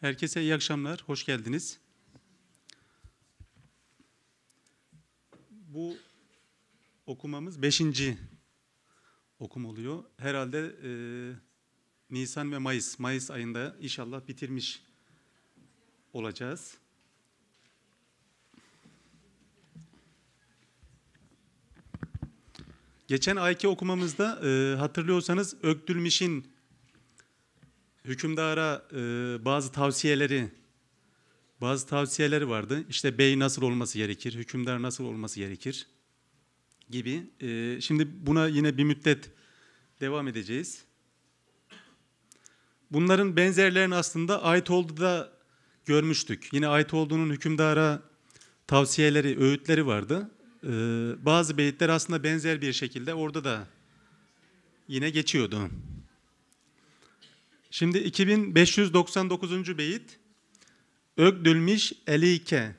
Herkese iyi akşamlar, hoş geldiniz. Bu okumamız beşinci okum oluyor. Herhalde e, Nisan ve Mayıs, Mayıs ayında inşallah bitirmiş olacağız. Geçen ayki okumamızda e, hatırlıyorsanız Öktülmiş'in hükümdara e, bazı tavsiyeleri bazı tavsiyeleri vardı. İşte bey nasıl olması gerekir, hükümdar nasıl olması gerekir gibi. E, şimdi buna yine bir müddet devam edeceğiz. Bunların benzerlerini aslında ait olduğu da görmüştük. Yine ait olduğunun hükümdara tavsiyeleri, öğütleri vardı. Ee, bazı beyitler aslında benzer bir şekilde orada da yine geçiyordu. Şimdi 2599. beyit. Ögdülmiş elike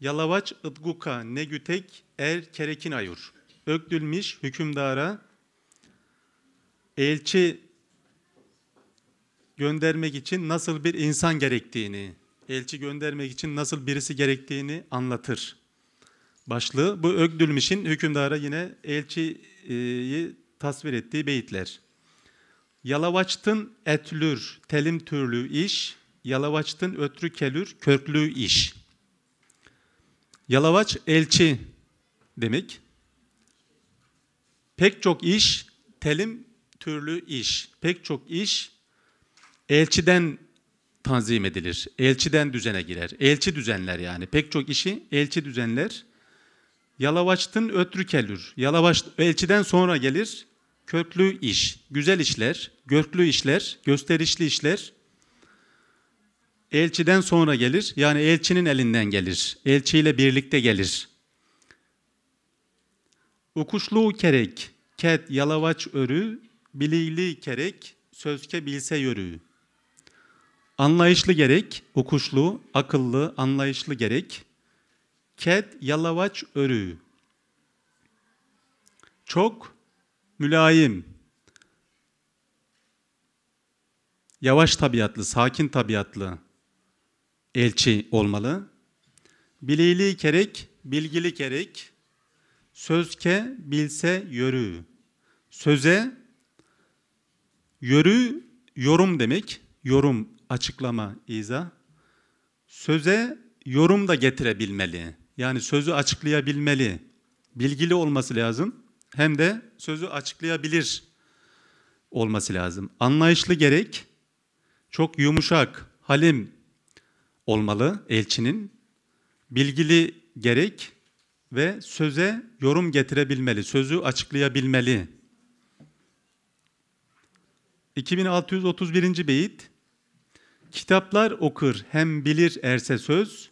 yalavaç ıdguka ne gütek er kerekin ayur. Ögdülmiş hükümdara elçi göndermek için nasıl bir insan gerektiğini, elçi göndermek için nasıl birisi gerektiğini anlatır. Başlığı bu Ögdülmiş'in hükümdara yine elçiyi tasvir ettiği beyitler. Yalavaçtın etlür, telim türlü iş. Yalavaçtın ötrü kelür, köklü iş. Yalavaç elçi demek. Pek çok iş, telim türlü iş. Pek çok iş elçiden tanzim edilir. Elçiden düzene girer. Elçi düzenler yani. Pek çok işi elçi düzenler. Yalavaçtın ötrü kelür. Yalavaç elçiden sonra gelir köklü iş, güzel işler, görklü işler, gösterişli işler elçiden sonra gelir. Yani elçinin elinden gelir. Elçiyle birlikte gelir. Ukuşluğu kerek, ket yalavaç örü, bilili kerek, sözke bilse yörü. Anlayışlı gerek, okuşlu, akıllı, anlayışlı gerek. Ket, yalavaç, örü. Çok, mülayim, yavaş tabiatlı, sakin tabiatlı elçi olmalı. Bileyli kerek, bilgili kerek, sözke bilse yörü. Söze yörü yorum demek, yorum, açıklama, izah. Söze yorum da getirebilmeli. Yani sözü açıklayabilmeli. Bilgili olması lazım hem de sözü açıklayabilir olması lazım. Anlayışlı gerek çok yumuşak, halim olmalı elçinin. Bilgili gerek ve söze yorum getirebilmeli, sözü açıklayabilmeli. 2631. beyit Kitaplar okur hem bilir erse söz,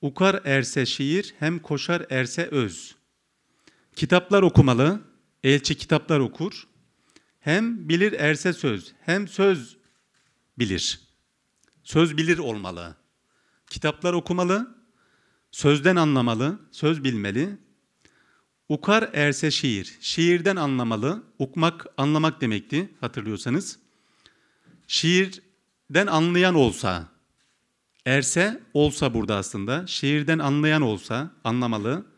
ukar erse şiir hem koşar erse öz.'' kitaplar okumalı, elçi kitaplar okur. Hem bilir erse söz, hem söz bilir. Söz bilir olmalı. Kitaplar okumalı, sözden anlamalı, söz bilmeli. Ukar erse şiir, şiirden anlamalı. Ukmak anlamak demekti hatırlıyorsanız. Şiirden anlayan olsa, erse olsa burada aslında. Şiirden anlayan olsa anlamalı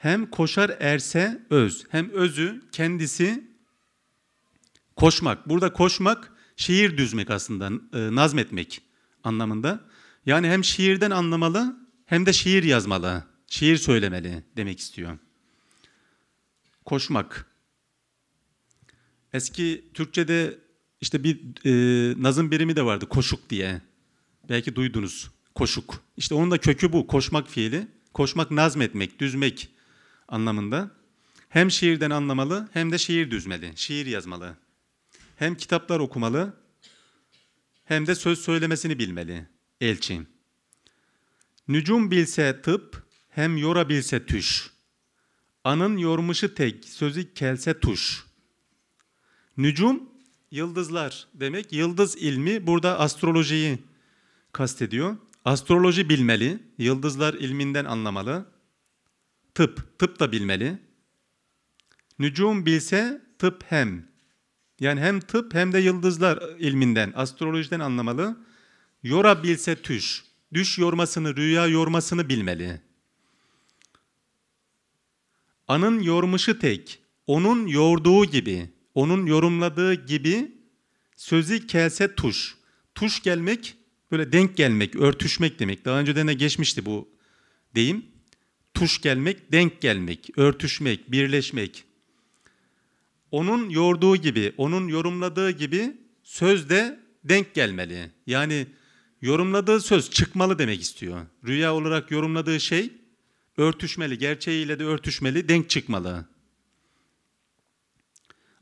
hem koşar erse öz hem özü kendisi koşmak. Burada koşmak şiir düzmek aslında e, nazmetmek anlamında. Yani hem şiirden anlamalı hem de şiir yazmalı, şiir söylemeli demek istiyor. Koşmak. Eski Türkçe'de işte bir e, nazım birimi de vardı koşuk diye. Belki duydunuz koşuk. İşte onun da kökü bu koşmak fiili. Koşmak nazmetmek, düzmek anlamında. Hem şiirden anlamalı hem de şiir düzmeli, şiir yazmalı. Hem kitaplar okumalı hem de söz söylemesini bilmeli elçi. Nücum bilse tıp hem yora bilse tüş. Anın yormuşu tek sözü kelse tuş. Nücum yıldızlar demek. Yıldız ilmi burada astrolojiyi kastediyor. Astroloji bilmeli, yıldızlar ilminden anlamalı tıp, tıp da bilmeli. Nücum bilse tıp hem. Yani hem tıp hem de yıldızlar ilminden, astrolojiden anlamalı. Yora bilse tüş. Düş yormasını, rüya yormasını bilmeli. Anın yormuşu tek, onun yorduğu gibi, onun yorumladığı gibi sözü kelse tuş. Tuş gelmek böyle denk gelmek, örtüşmek demek. Daha önce de geçmişti bu deyim tuş gelmek, denk gelmek, örtüşmek, birleşmek. Onun yorduğu gibi, onun yorumladığı gibi söz de denk gelmeli. Yani yorumladığı söz çıkmalı demek istiyor. Rüya olarak yorumladığı şey örtüşmeli, gerçeğiyle de örtüşmeli, denk çıkmalı.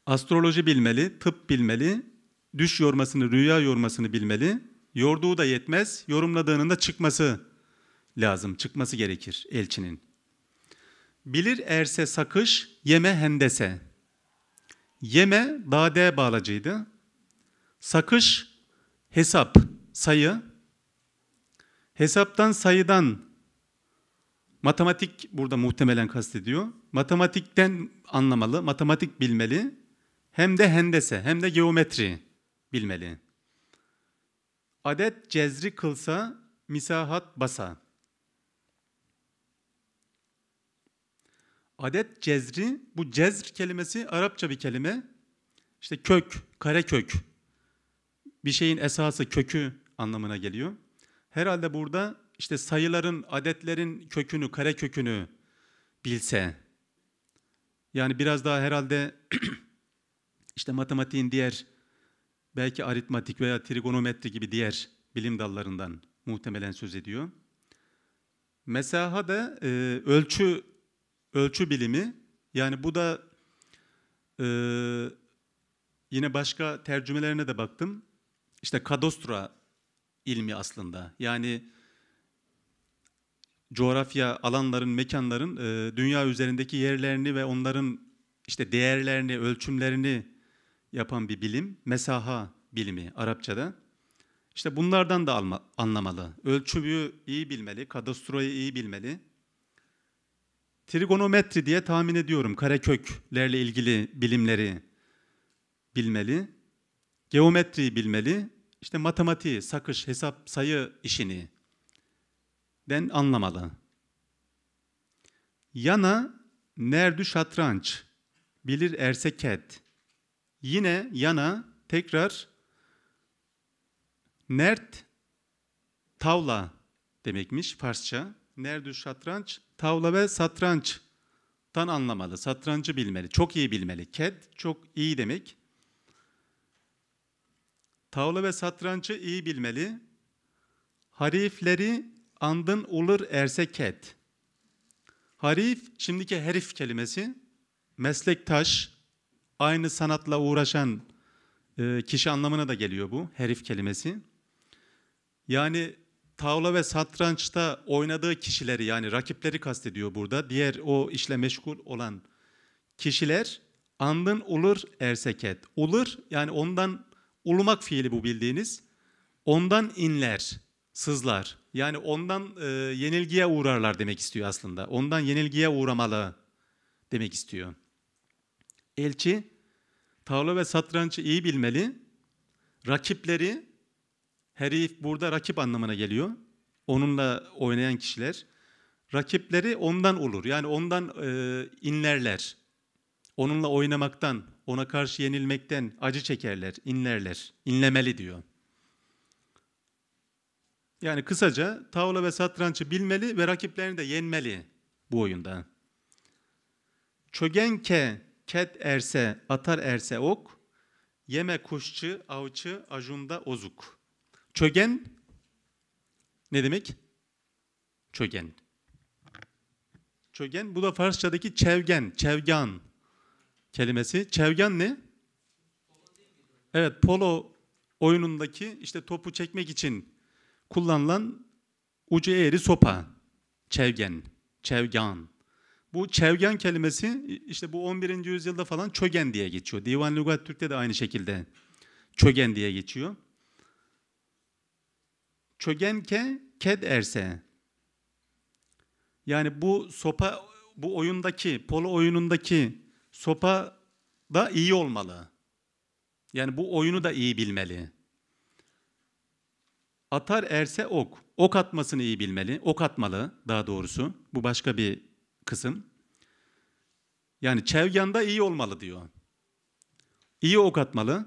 Astroloji bilmeli, tıp bilmeli, düş yormasını, rüya yormasını bilmeli. Yorduğu da yetmez, yorumladığının da çıkması lazım, çıkması gerekir elçinin. Bilir erse sakış, yeme hendese. Yeme dade bağlacıydı. Sakış hesap, sayı. Hesaptan sayıdan matematik burada muhtemelen kastediyor. Matematikten anlamalı, matematik bilmeli. Hem de hendese, hem de geometri bilmeli. Adet cezri kılsa, misahat basa.'' Adet cezri, bu cezr kelimesi Arapça bir kelime. İşte kök, kare kök. Bir şeyin esası, kökü anlamına geliyor. Herhalde burada işte sayıların, adetlerin kökünü, kare kökünü bilse. Yani biraz daha herhalde işte matematiğin diğer belki aritmatik veya trigonometri gibi diğer bilim dallarından muhtemelen söz ediyor. Mesaha da e, ölçü ölçü bilimi. Yani bu da e, yine başka tercümelerine de baktım. İşte kadostra ilmi aslında. Yani coğrafya, alanların, mekanların e, dünya üzerindeki yerlerini ve onların işte değerlerini, ölçümlerini yapan bir bilim. Mesaha bilimi Arapçada. İşte bunlardan da alma, anlamalı. Ölçümü iyi bilmeli, kadastroyu iyi bilmeli. Trigonometri diye tahmin ediyorum. Kareköklerle ilgili bilimleri bilmeli. Geometriyi bilmeli. İşte matematiği, sakış, hesap, sayı işini den anlamalı. Yana nerdü şatranç, bilir erseket. Yine yana tekrar nert tavla demekmiş Farsça. Nerdü şatranç tavla ve satrançtan anlamalı. Satrancı bilmeli. Çok iyi bilmeli. Ked çok iyi demek. Tavla ve satrancı iyi bilmeli. Harifleri andın olur erse ked. Harif, şimdiki herif kelimesi, meslektaş, aynı sanatla uğraşan e, kişi anlamına da geliyor bu herif kelimesi. Yani tavla ve satrançta oynadığı kişileri yani rakipleri kastediyor burada. Diğer o işle meşgul olan kişiler andın olur erseket. Olur yani ondan ulumak fiili bu bildiğiniz. Ondan inler, sızlar. Yani ondan e, yenilgiye uğrarlar demek istiyor aslında. Ondan yenilgiye uğramalı demek istiyor. Elçi tavla ve satrançı iyi bilmeli. Rakipleri Herif burada rakip anlamına geliyor. Onunla oynayan kişiler. Rakipleri ondan olur. Yani ondan e, inlerler. Onunla oynamaktan, ona karşı yenilmekten acı çekerler, inlerler. İnlemeli diyor. Yani kısaca tavla ve satrancı bilmeli ve rakiplerini de yenmeli bu oyunda. Çögenke ket erse, atar erse ok, yeme kuşçu, avçı, ajunda ozuk.'' Çögen ne demek? Çögen. Çögen bu da Farsçadaki çevgen, çevgan kelimesi. Çevgan ne? Evet, polo oyunundaki işte topu çekmek için kullanılan ucu eğri sopa. Çevgen, çevgan. Bu çevgen kelimesi işte bu 11. yüzyılda falan çögen diye geçiyor. Divan Lugat Türk'te de aynı şekilde çögen diye geçiyor çögenke ked erse. Yani bu sopa bu oyundaki polo oyunundaki sopa da iyi olmalı. Yani bu oyunu da iyi bilmeli. Atar erse ok. Ok atmasını iyi bilmeli. Ok atmalı daha doğrusu. Bu başka bir kısım. Yani çevganda iyi olmalı diyor. İyi ok atmalı.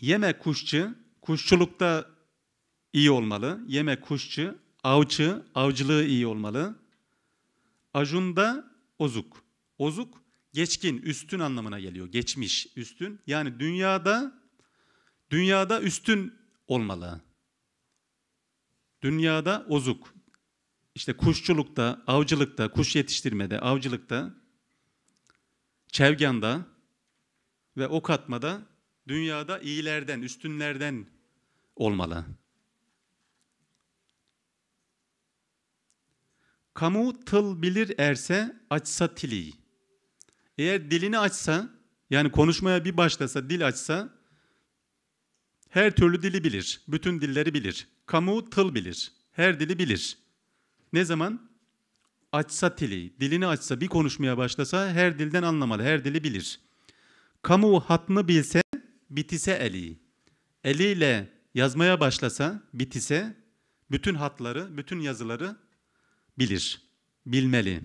Yeme kuşçu. Kuşçulukta iyi olmalı. Yeme kuşçu, avcı, avcılığı iyi olmalı. Ajunda ozuk. Ozuk geçkin, üstün anlamına geliyor. Geçmiş, üstün. Yani dünyada dünyada üstün olmalı. Dünyada ozuk. İşte kuşçulukta, avcılıkta, kuş yetiştirmede, avcılıkta, çevganda ve ok atmada dünyada iyilerden, üstünlerden olmalı. Kamu tıl bilir erse açsa tili. Eğer dilini açsa yani konuşmaya bir başlasa dil açsa her türlü dili bilir. Bütün dilleri bilir. Kamu tıl bilir. Her dili bilir. Ne zaman? Açsa tili. Dilini açsa bir konuşmaya başlasa her dilden anlamalı. Her dili bilir. Kamu hatını bilse bitise eli. Eliyle yazmaya başlasa bitise bütün hatları, bütün yazıları bilir, bilmeli.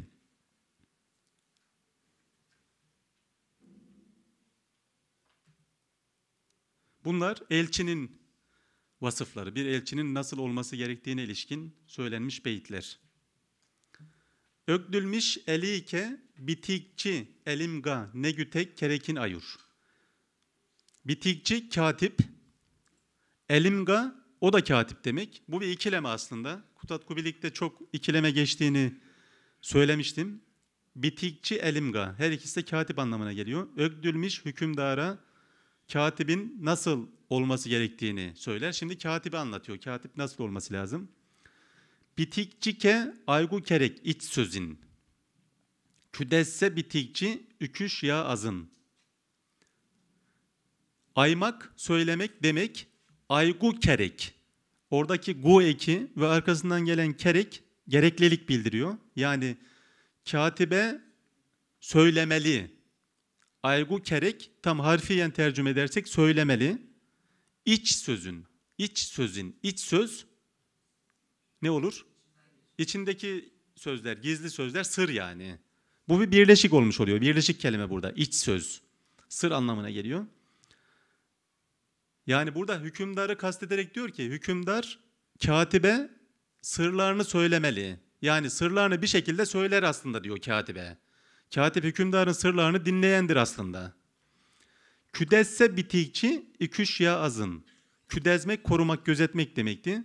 Bunlar elçinin vasıfları, bir elçinin nasıl olması gerektiğine ilişkin söylenmiş beyitler. Ögdülmüş elike bitikçi elimga ne gütek kerekin ayur. Bitikçi katip, elimga o da katip demek. Bu bir ikileme aslında. Kutat Kubilik'te çok ikileme geçtiğini söylemiştim. Bitikçi elimga. Her ikisi de katip anlamına geliyor. Ögdülmüş hükümdara katibin nasıl olması gerektiğini söyler. Şimdi katibi anlatıyor. Katip nasıl olması lazım? Bitikçi ke aygu kerek iç sözün. Küdesse bitikçi üküş ya azın. Aymak söylemek demek aygu kerek. Oradaki gu eki ve arkasından gelen kerek gereklilik bildiriyor. Yani katibe söylemeli. Aygu kerek tam harfiyen tercüme edersek söylemeli. İç sözün, iç sözün, iç söz ne olur? İçindeki sözler, gizli sözler sır yani. Bu bir birleşik olmuş oluyor. Birleşik kelime burada. İç söz. Sır anlamına geliyor. Yani burada hükümdarı kastederek diyor ki hükümdar katibe sırlarını söylemeli. Yani sırlarını bir şekilde söyler aslında diyor katibe. Katip hükümdarın sırlarını dinleyendir aslında. Küdesse bitikçi iküş ya azın. Küdezmek, korumak, gözetmek demekti.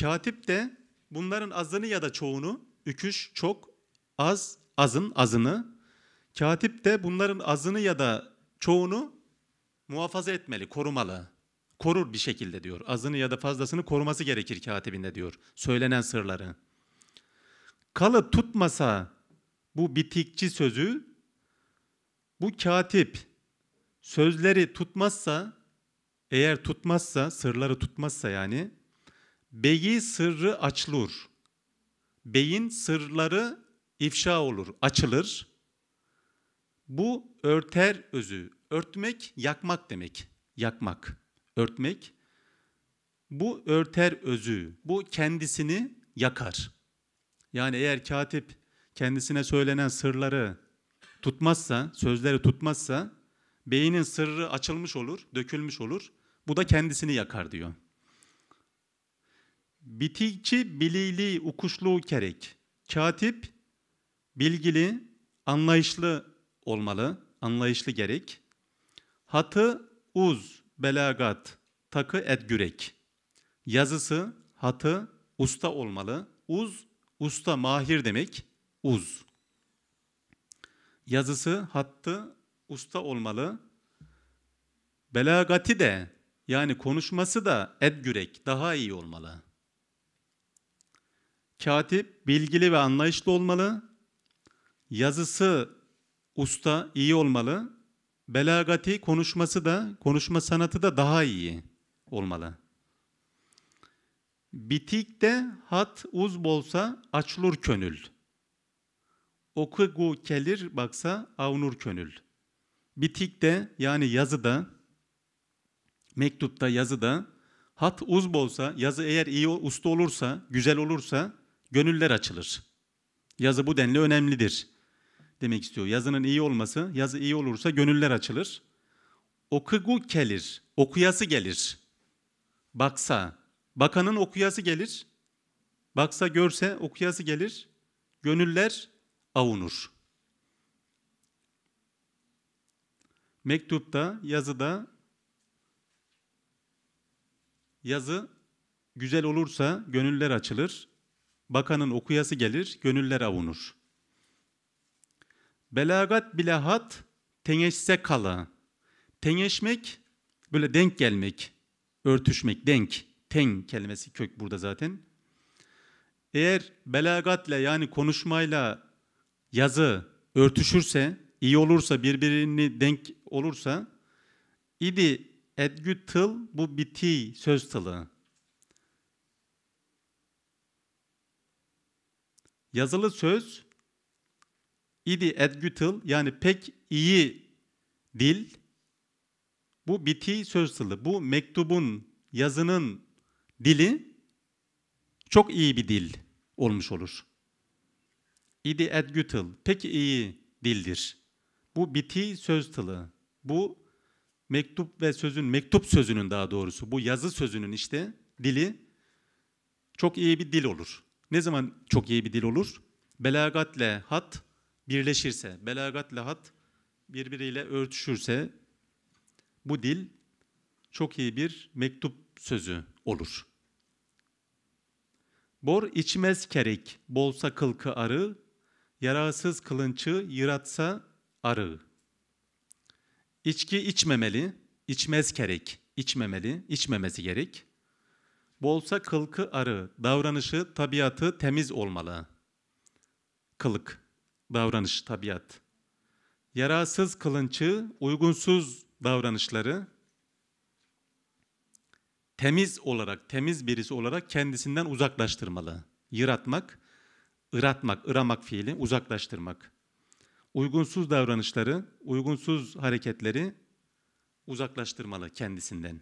Katip de bunların azını ya da çoğunu, üküş çok, az, azın, azını. Katip de bunların azını ya da çoğunu muhafaza etmeli, korumalı korur bir şekilde diyor. Azını ya da fazlasını koruması gerekir katibinde diyor. Söylenen sırları. Kalı tutmasa bu bitikçi sözü bu katip sözleri tutmazsa eğer tutmazsa sırları tutmazsa yani beyi sırrı açılır. Beyin sırları ifşa olur, açılır. Bu örter özü. Örtmek, yakmak demek. Yakmak örtmek. Bu örter özü, bu kendisini yakar. Yani eğer katip kendisine söylenen sırları tutmazsa, sözleri tutmazsa beynin sırrı açılmış olur, dökülmüş olur. Bu da kendisini yakar diyor. Bitici bilili ukuşluğu kerek. Katip bilgili, anlayışlı olmalı, anlayışlı gerek. Hatı uz, belagat, takı edgürek. Yazısı, hatı, usta olmalı. Uz, usta mahir demek. Uz. Yazısı, hattı, usta olmalı. Belagati de yani konuşması da edgürek, daha iyi olmalı. Katip bilgili ve anlayışlı olmalı. Yazısı usta iyi olmalı belagati konuşması da, konuşma sanatı da daha iyi olmalı. Bitik de hat uz bolsa açılır könül. Oku gu kelir baksa avnur könül. Bitik de yani yazıda, mektupta yazıda, hat uz bolsa, yazı eğer iyi usta olursa, güzel olursa gönüller açılır. Yazı bu denli önemlidir.'' demek istiyor. Yazının iyi olması, yazı iyi olursa gönüller açılır. Okugu gelir, okuyası gelir. Baksa, bakanın okuyası gelir. Baksa görse okuyası gelir. Gönüller avunur. Mektupta, yazıda yazı güzel olursa gönüller açılır. Bakanın okuyası gelir, gönüller avunur.'' Belagat bilahat tengeşse kala. Tengeşmek böyle denk gelmek, örtüşmek, denk. Ten kelimesi kök burada zaten. Eğer belagatla yani konuşmayla yazı örtüşürse, iyi olursa, birbirini denk olursa idi edgü tıl bu biti söz tılı. Yazılı söz idi edgütıl yani pek iyi dil. Bu biti söz sılı. Bu mektubun, yazının dili çok iyi bir dil olmuş olur. İdi edgütıl pek iyi dildir. Bu biti söz tılı. Bu mektup ve sözün, mektup sözünün daha doğrusu bu yazı sözünün işte dili çok iyi bir dil olur. Ne zaman çok iyi bir dil olur? Belagatle hat birleşirse, belagat lahat birbiriyle örtüşürse bu dil çok iyi bir mektup sözü olur. Bor içmez kerek, bolsa kılkı arı, yarasız kılınçı yıratsa arı. İçki içmemeli, içmez kerek, içmemeli, içmemesi gerek. Bolsa kılkı arı, davranışı, tabiatı temiz olmalı. Kılık davranış, tabiat. yarasız kılınçı, uygunsuz davranışları temiz olarak, temiz birisi olarak kendisinden uzaklaştırmalı. Yıratmak, ıratmak, ıramak fiili uzaklaştırmak. Uygunsuz davranışları, uygunsuz hareketleri uzaklaştırmalı kendisinden.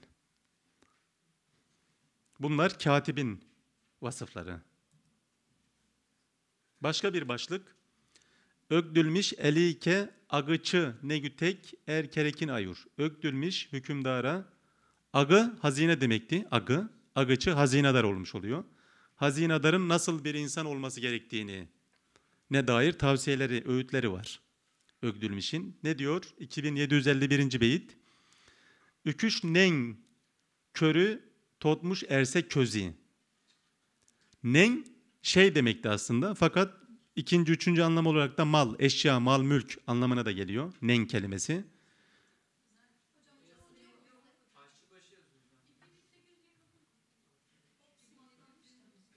Bunlar katibin vasıfları. Başka bir başlık Ögdülmüş elike agıçı ne gütek er kerekin ayur. Ögdülmüş hükümdara agı hazine demekti. Agı, agıçı hazinedar olmuş oluyor. Hazinedarın nasıl bir insan olması gerektiğini ne dair tavsiyeleri, öğütleri var. Ögdülmüş'in ne diyor? 2751. beyit. Üküş neng körü totmuş erse közi. Neng şey demekti aslında fakat İkinci, üçüncü anlam olarak da mal, eşya, mal, mülk anlamına da geliyor. Nen kelimesi.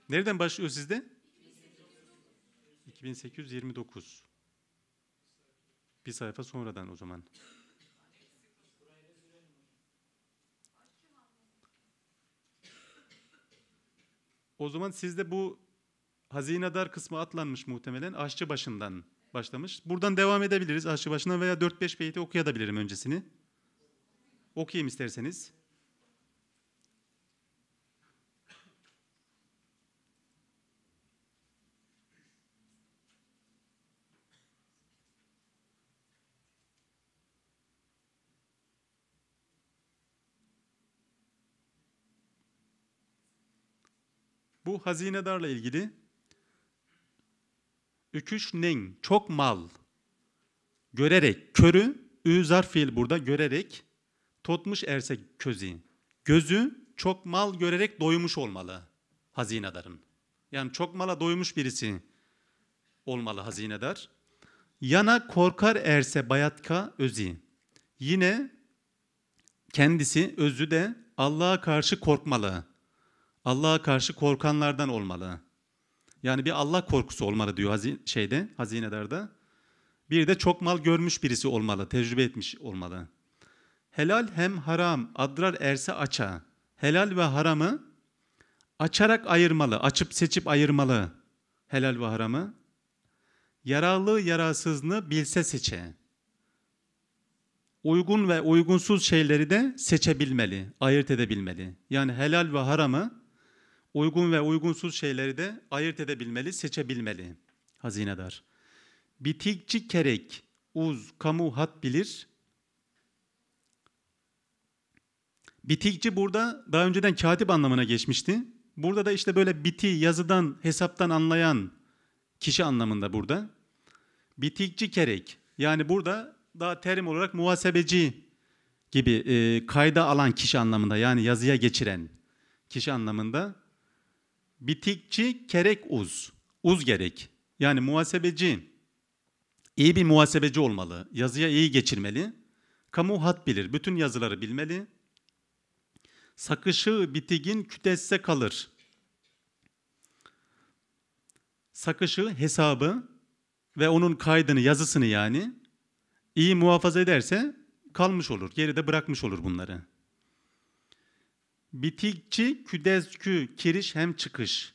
Nereden başlıyor sizde? 2829. Bir sayfa sonradan o zaman. O zaman sizde bu hazinedar kısmı atlanmış muhtemelen aşçı başından başlamış. Buradan devam edebiliriz aşçı başına veya 4-5 beyti okuyabilirim öncesini. Okuyayım isterseniz. Bu hazinedarla ilgili Üküş neng çok mal. Görerek, körü, ü zarf fiil burada, görerek, totmuş erse közü. Gözü çok mal görerek doymuş olmalı hazinedarın. Yani çok mala doymuş birisi olmalı hazinedar. Yana korkar erse bayatka özi. Yine kendisi özü de Allah'a karşı korkmalı. Allah'a karşı korkanlardan olmalı. Yani bir Allah korkusu olmalı diyor hazin, şeyde, hazinedarda. Bir de çok mal görmüş birisi olmalı, tecrübe etmiş olmalı. Helal hem haram, adrar erse aça. Helal ve haramı açarak ayırmalı, açıp seçip ayırmalı. Helal ve haramı. Yaralı yarasızını bilse seçe. Uygun ve uygunsuz şeyleri de seçebilmeli, ayırt edebilmeli. Yani helal ve haramı uygun ve uygunsuz şeyleri de ayırt edebilmeli, seçebilmeli hazinedar. Bitikçi kerek, uz, kamu hat bilir. Bitikçi burada daha önceden katip anlamına geçmişti. Burada da işte böyle biti, yazıdan, hesaptan anlayan kişi anlamında burada. Bitikçi kerek, yani burada daha terim olarak muhasebeci gibi e, kayda alan kişi anlamında yani yazıya geçiren kişi anlamında bitikçi kerek uz. Uz gerek. Yani muhasebeci iyi bir muhasebeci olmalı. Yazıya iyi geçirmeli. Kamu hat bilir. Bütün yazıları bilmeli. Sakışı bitigin kütesse kalır. Sakışı hesabı ve onun kaydını yazısını yani iyi muhafaza ederse kalmış olur. Geride bırakmış olur bunları. Bitikçi, küdezkü, kiriş hem çıkış.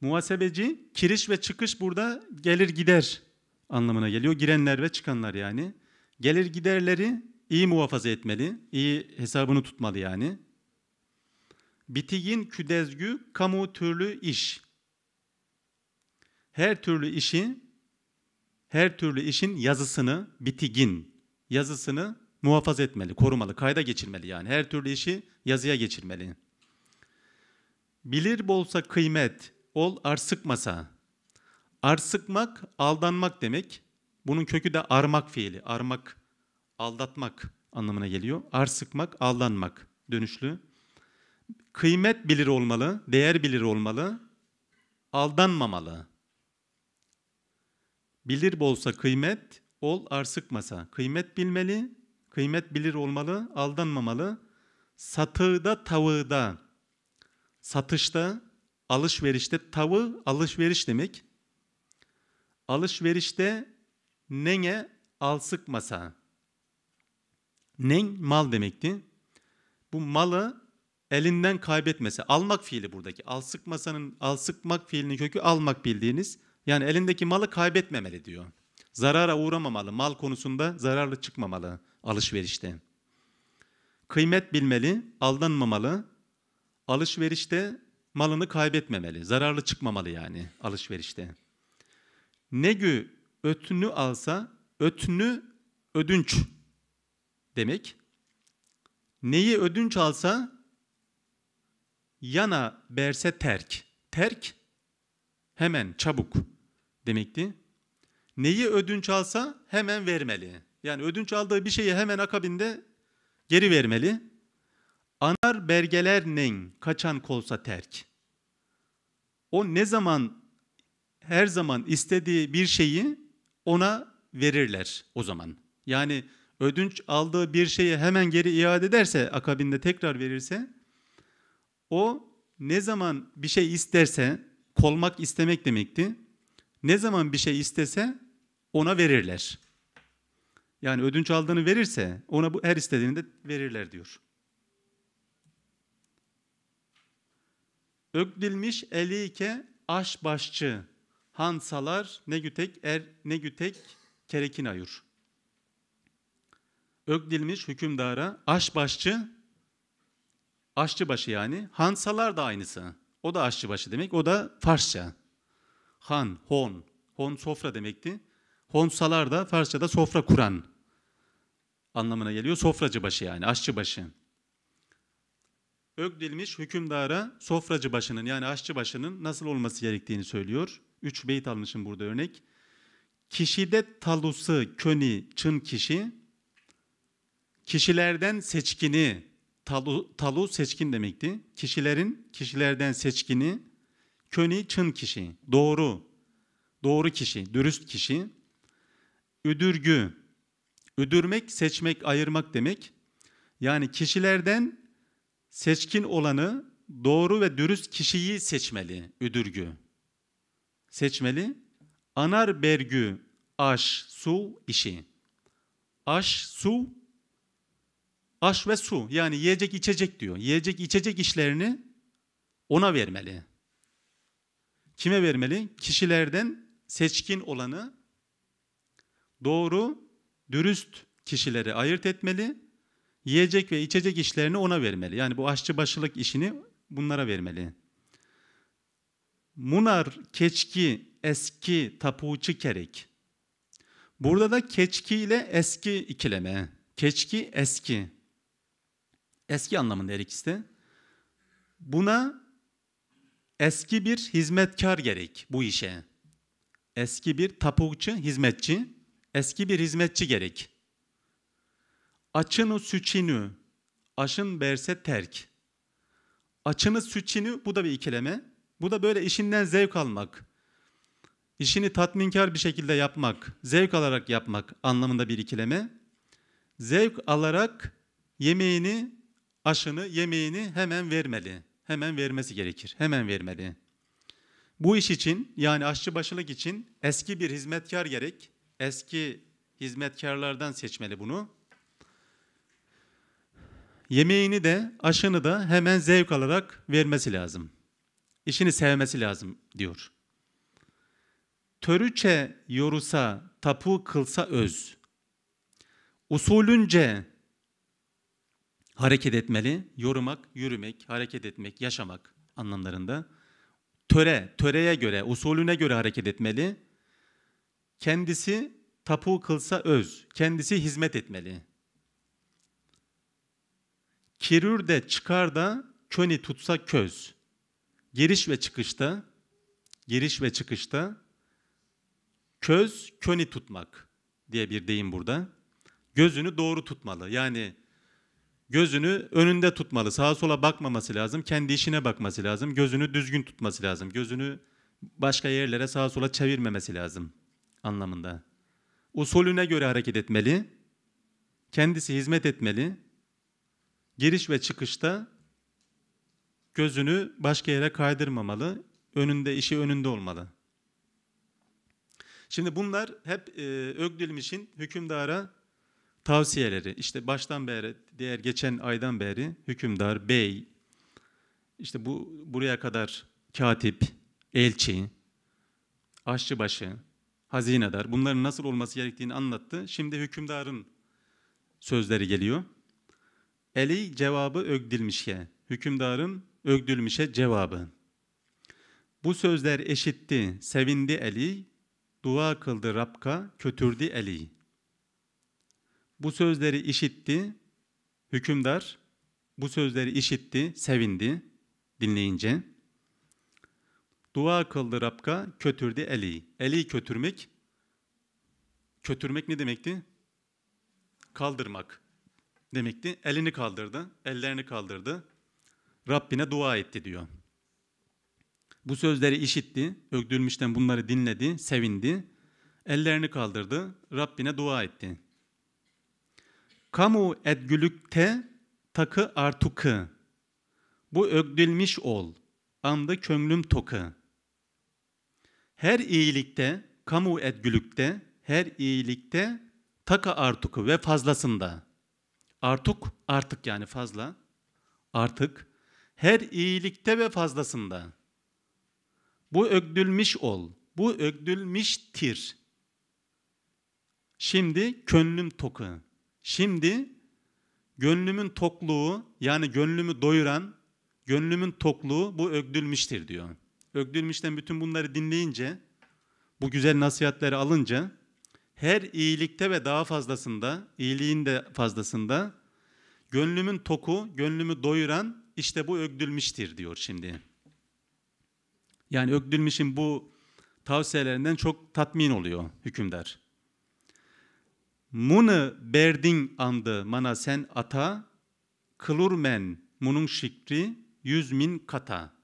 Muhasebeci, kiriş ve çıkış burada gelir gider anlamına geliyor. Girenler ve çıkanlar yani. Gelir giderleri iyi muhafaza etmeli, iyi hesabını tutmalı yani. Bitiğin küdezgü, kamu türlü iş. Her türlü işi, her türlü işin yazısını, bitigin yazısını muhafaza etmeli, korumalı, kayda geçirmeli yani. Her türlü işi yazıya geçirmeli. Bilir bolsa kıymet, ol ar sıkmasa. aldanmak demek. Bunun kökü de armak fiili. Armak, aldatmak anlamına geliyor. Ar aldanmak dönüşlü. Kıymet bilir olmalı, değer bilir olmalı, aldanmamalı. Bilir bolsa kıymet, ol ar Kıymet bilmeli, kıymet bilir olmalı, aldanmamalı. Satığda, tavığda, satışta, alışverişte, tavı alışveriş demek. Alışverişte nenge al sıkmasa. Neng mal demekti. Bu malı elinden kaybetmesi. Almak fiili buradaki. Al sıkmasanın, al fiilinin kökü almak bildiğiniz. Yani elindeki malı kaybetmemeli diyor. Zarara uğramamalı, mal konusunda zararlı çıkmamalı alışverişte. Kıymet bilmeli, aldanmamalı. Alışverişte malını kaybetmemeli, zararlı çıkmamalı yani alışverişte. ne Negü ötünü alsa, ötünü ödünç demek. Neyi ödünç alsa yana berse terk. Terk hemen çabuk demekti neyi ödünç alsa hemen vermeli. Yani ödünç aldığı bir şeyi hemen akabinde geri vermeli. Anar bergeler nen kaçan kolsa terk. O ne zaman her zaman istediği bir şeyi ona verirler o zaman. Yani ödünç aldığı bir şeyi hemen geri iade ederse, akabinde tekrar verirse, o ne zaman bir şey isterse, kolmak istemek demekti. Ne zaman bir şey istese ona verirler. Yani ödünç aldığını verirse ona bu her istediğini de verirler diyor. Ökdilmiş elike aş başçı hansalar ne gütek er ne gütek kerekin ayur. Ökdilmiş hükümdara aş başçı aşçıbaşı yani hansalar da aynısı. O da aşçıbaşı demek. O da Farsça. Han, hon. Hon sofra demekti. Konsalar da Farsça'da sofra kuran anlamına geliyor. Sofracıbaşı yani aşçıbaşı. Ögdilmiş hükümdara sofracıbaşının yani aşçıbaşının nasıl olması gerektiğini söylüyor. Üç beyt almışım burada örnek. Kişide talusu köni çın kişi, kişilerden seçkini, talu, talu seçkin demekti. Kişilerin, kişilerden seçkini, köni çın kişi, doğru, doğru kişi, dürüst kişi, Üdürgü. Üdürmek, seçmek, ayırmak demek. Yani kişilerden seçkin olanı, doğru ve dürüst kişiyi seçmeli üdürgü. Seçmeli. Anar bergü, aş, su, işi. Aş, su, aş ve su. Yani yiyecek, içecek diyor. Yiyecek, içecek işlerini ona vermeli. Kime vermeli? Kişilerden seçkin olanı, doğru, dürüst kişileri ayırt etmeli, yiyecek ve içecek işlerini ona vermeli. Yani bu aşçı başılık işini bunlara vermeli. Munar keçki eski tapuçı kerek. Burada da keçki ile eski ikileme. Keçki eski. Eski anlamında her ikisi de. Buna eski bir hizmetkar gerek bu işe. Eski bir tapuçu hizmetçi eski bir hizmetçi gerek. Açını süçinü, aşın berse terk. Açını süçinü, bu da bir ikileme. Bu da böyle işinden zevk almak. İşini tatminkar bir şekilde yapmak, zevk alarak yapmak anlamında bir ikileme. Zevk alarak yemeğini, aşını, yemeğini hemen vermeli. Hemen vermesi gerekir. Hemen vermeli. Bu iş için yani aşçı başılık için eski bir hizmetkar gerek, eski hizmetkarlardan seçmeli bunu. Yemeğini de aşını da hemen zevk alarak vermesi lazım. İşini sevmesi lazım diyor. Törüçe yorusa, tapu kılsa öz. Usulünce hareket etmeli. Yorumak, yürümek, hareket etmek, yaşamak anlamlarında. Töre, töreye göre, usulüne göre hareket etmeli kendisi tapu kılsa öz, kendisi hizmet etmeli. Kirür de çıkar da köni tutsa köz. Giriş ve çıkışta, giriş ve çıkışta köz köni tutmak diye bir deyim burada. Gözünü doğru tutmalı. Yani gözünü önünde tutmalı. Sağa sola bakmaması lazım. Kendi işine bakması lazım. Gözünü düzgün tutması lazım. Gözünü başka yerlere sağa sola çevirmemesi lazım.'' anlamında. Usulüne göre hareket etmeli, kendisi hizmet etmeli, giriş ve çıkışta gözünü başka yere kaydırmamalı, önünde işi önünde olmalı. Şimdi bunlar hep e, Ögdülmiş'in hükümdara tavsiyeleri. İşte baştan beri, diğer geçen aydan beri hükümdar, bey, işte bu buraya kadar katip, elçi, aşçıbaşı, hazinedar. Bunların nasıl olması gerektiğini anlattı. Şimdi hükümdarın sözleri geliyor. Eli cevabı ögdilmişe, hükümdarın ögdülmüşe cevabı. Bu sözler eşitti, sevindi Eli, dua kıldı Rabka, kötürdü Eli. Bu sözleri işitti, hükümdar bu sözleri işitti, sevindi dinleyince. Dua kıldı Rabka, kötürdü Eli. Eli kötürmek, kötürmek ne demekti? Kaldırmak demekti. Elini kaldırdı, ellerini kaldırdı. Rabbine dua etti diyor. Bu sözleri işitti, Ögdülmüş'ten bunları dinledi, sevindi. Ellerini kaldırdı, Rabbine dua etti. Kamu edgülükte takı artukı. Bu ögdülmüş ol. Amda kömlüm tokı her iyilikte, kamu edgülükte, her iyilikte taka artuku ve fazlasında. Artuk, artık yani fazla. Artık her iyilikte ve fazlasında. Bu ögdülmüş ol. Bu ögdülmiştir. Şimdi gönlüm toku. Şimdi gönlümün tokluğu yani gönlümü doyuran gönlümün tokluğu bu ögdülmüştir diyor. Ögdülmüş'ten bütün bunları dinleyince, bu güzel nasihatleri alınca, her iyilikte ve daha fazlasında, iyiliğin de fazlasında, gönlümün toku, gönlümü doyuran işte bu ögdülmüştir diyor şimdi. Yani ögdülmüşün bu tavsiyelerinden çok tatmin oluyor hükümdar. Munu berdin andı mana sen ata, men munun şikri yüz min kata.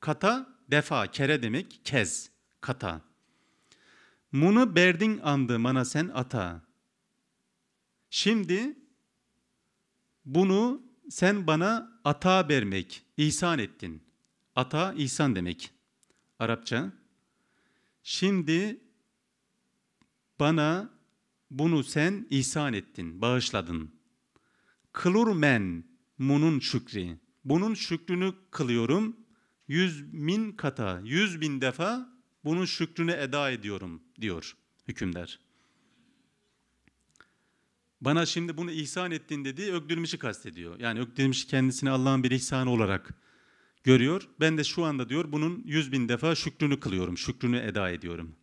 Kata defa kere demek kez, kata. Munu berdin andı mana sen ata. Şimdi bunu sen bana ata vermek, ihsan ettin. Ata ihsan demek Arapça. Şimdi bana bunu sen ihsan ettin, bağışladın. Kılur men munun şükri. Bunun şükrünü kılıyorum yüz min kata, yüz bin defa bunun şükrünü eda ediyorum diyor hükümdar. Bana şimdi bunu ihsan ettin dediği Ögdülmüş'ü kastediyor. Yani Ögdülmüş kendisini Allah'ın bir ihsanı olarak görüyor. Ben de şu anda diyor bunun yüz bin defa şükrünü kılıyorum, şükrünü eda ediyorum.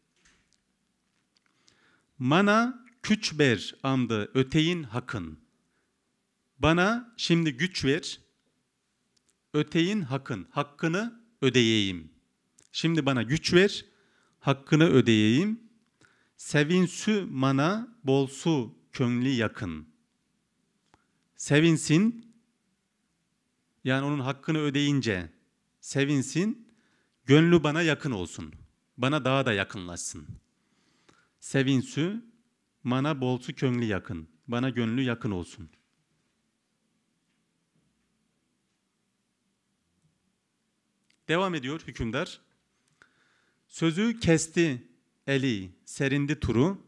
Mana küç ber amdı öteyin hakın. Bana şimdi güç ver, öteyin hakın hakkını ödeyeyim. Şimdi bana güç ver, hakkını ödeyeyim. Sevinsü mana bolsu könlü yakın. Sevinsin, yani onun hakkını ödeyince sevinsin, gönlü bana yakın olsun. Bana daha da yakınlaşsın. Sevinsü, bana bolsu könlü yakın. Bana gönlü yakın olsun. Devam ediyor hükümdar. Sözü kesti eli, serindi turu.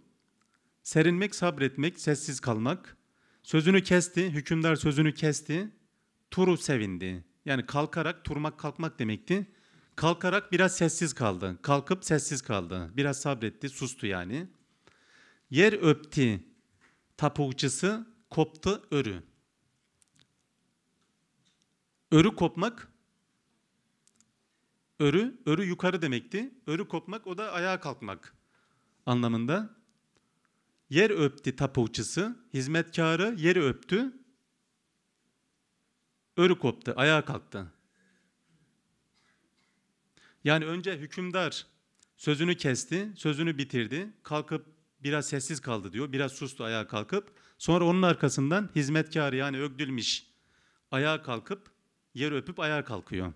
Serinmek, sabretmek, sessiz kalmak. Sözünü kesti, hükümdar sözünü kesti. Turu sevindi. Yani kalkarak, turmak kalkmak demekti. Kalkarak biraz sessiz kaldı. Kalkıp sessiz kaldı. Biraz sabretti, sustu yani. Yer öpti tapukçısı koptu örü. Örü kopmak Örü, örü yukarı demekti. Örü kopmak o da ayağa kalkmak anlamında. Yer öpti tapuçısı, hizmetkarı yeri öptü. Örü koptu, ayağa kalktı. Yani önce hükümdar sözünü kesti, sözünü bitirdi. Kalkıp biraz sessiz kaldı diyor. Biraz sustu ayağa kalkıp. Sonra onun arkasından hizmetkar yani ögdülmüş ayağa kalkıp yeri öpüp ayağa kalkıyor.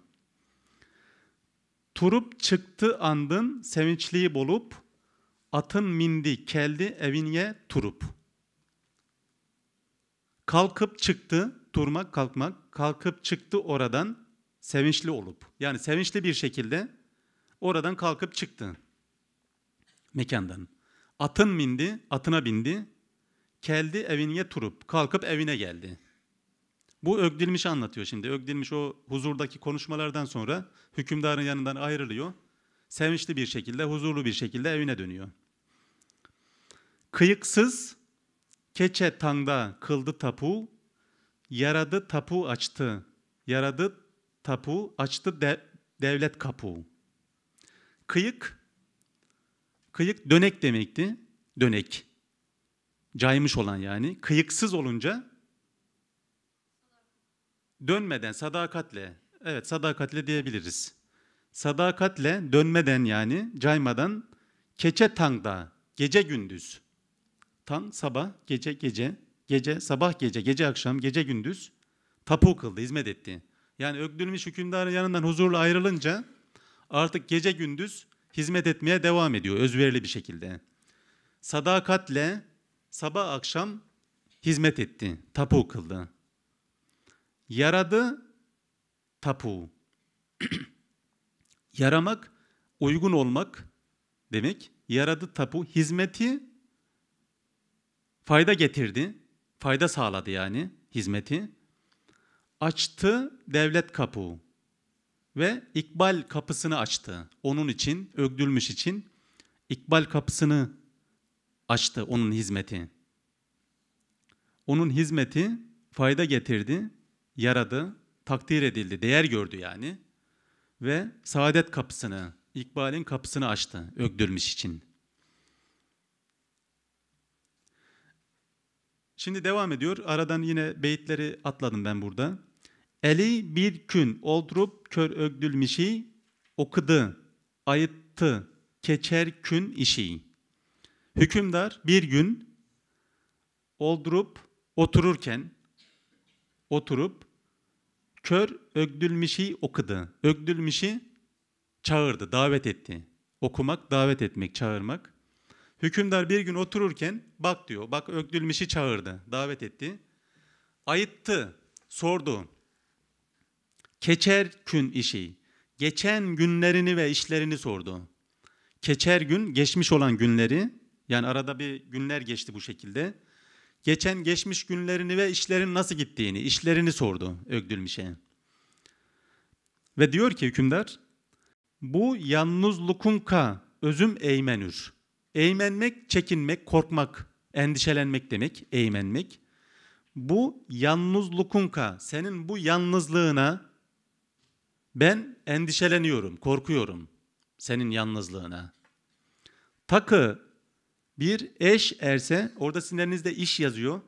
Turup çıktı andın sevinçli bolup, atın mindi geldi evinye turup. Kalkıp çıktı, turmak kalkmak, kalkıp çıktı oradan sevinçli olup. Yani sevinçli bir şekilde oradan kalkıp çıktı mekandan. Atın mindi, atına bindi, geldi evinye turup, kalkıp evine geldi. Bu Ögdilmiş'i anlatıyor şimdi. Ögdilmiş o huzurdaki konuşmalardan sonra hükümdarın yanından ayrılıyor. Sevinçli bir şekilde, huzurlu bir şekilde evine dönüyor. Kıyıksız keçe tangda kıldı tapu, yaradı tapu açtı. Yaradı tapu açtı de, devlet kapu. Kıyık, kıyık dönek demekti. Dönek, caymış olan yani. Kıyıksız olunca dönmeden sadakatle, evet sadakatle diyebiliriz. Sadakatle dönmeden yani caymadan keçe tangda, gece gündüz. Tang sabah, gece gece, gece sabah gece, gece akşam, gece gündüz tapu kıldı, hizmet etti. Yani öldürülmüş hükümdarın yanından huzurla ayrılınca artık gece gündüz hizmet etmeye devam ediyor özverili bir şekilde. Sadakatle sabah akşam hizmet etti, tapu kıldı yaradı tapu. Yaramak, uygun olmak demek. Yaradı tapu, hizmeti fayda getirdi. Fayda sağladı yani hizmeti. Açtı devlet kapu ve ikbal kapısını açtı. Onun için, ögdülmüş için ikbal kapısını açtı onun hizmeti. Onun hizmeti fayda getirdi yaradı, takdir edildi, değer gördü yani. Ve saadet kapısını, ikbalin kapısını açtı öldürmüş için. Şimdi devam ediyor. Aradan yine beyitleri atladım ben burada. Eli bir gün oldurup kör ögdülmişi okudu, ayıttı, keçer gün işi. Hükümdar bir gün oldurup otururken, oturup Kör ögdülmişi okudu. Ögdülmişi çağırdı, davet etti. Okumak, davet etmek, çağırmak. Hükümdar bir gün otururken bak diyor, bak ögdülmişi çağırdı, davet etti. Ayıttı, sordu. Keçer gün işi, geçen günlerini ve işlerini sordu. Keçer gün, geçmiş olan günleri, yani arada bir günler geçti bu şekilde geçen geçmiş günlerini ve işlerin nasıl gittiğini, işlerini sordu Ögdülmiş'e. Ve diyor ki hükümdar, bu yalnız özüm eğmenür. Eğmenmek, çekinmek, korkmak, endişelenmek demek, eğmenmek. Bu yalnız senin bu yalnızlığına ben endişeleniyorum, korkuyorum senin yalnızlığına. Takı bir eş erse orada sinirlerinizde iş yazıyor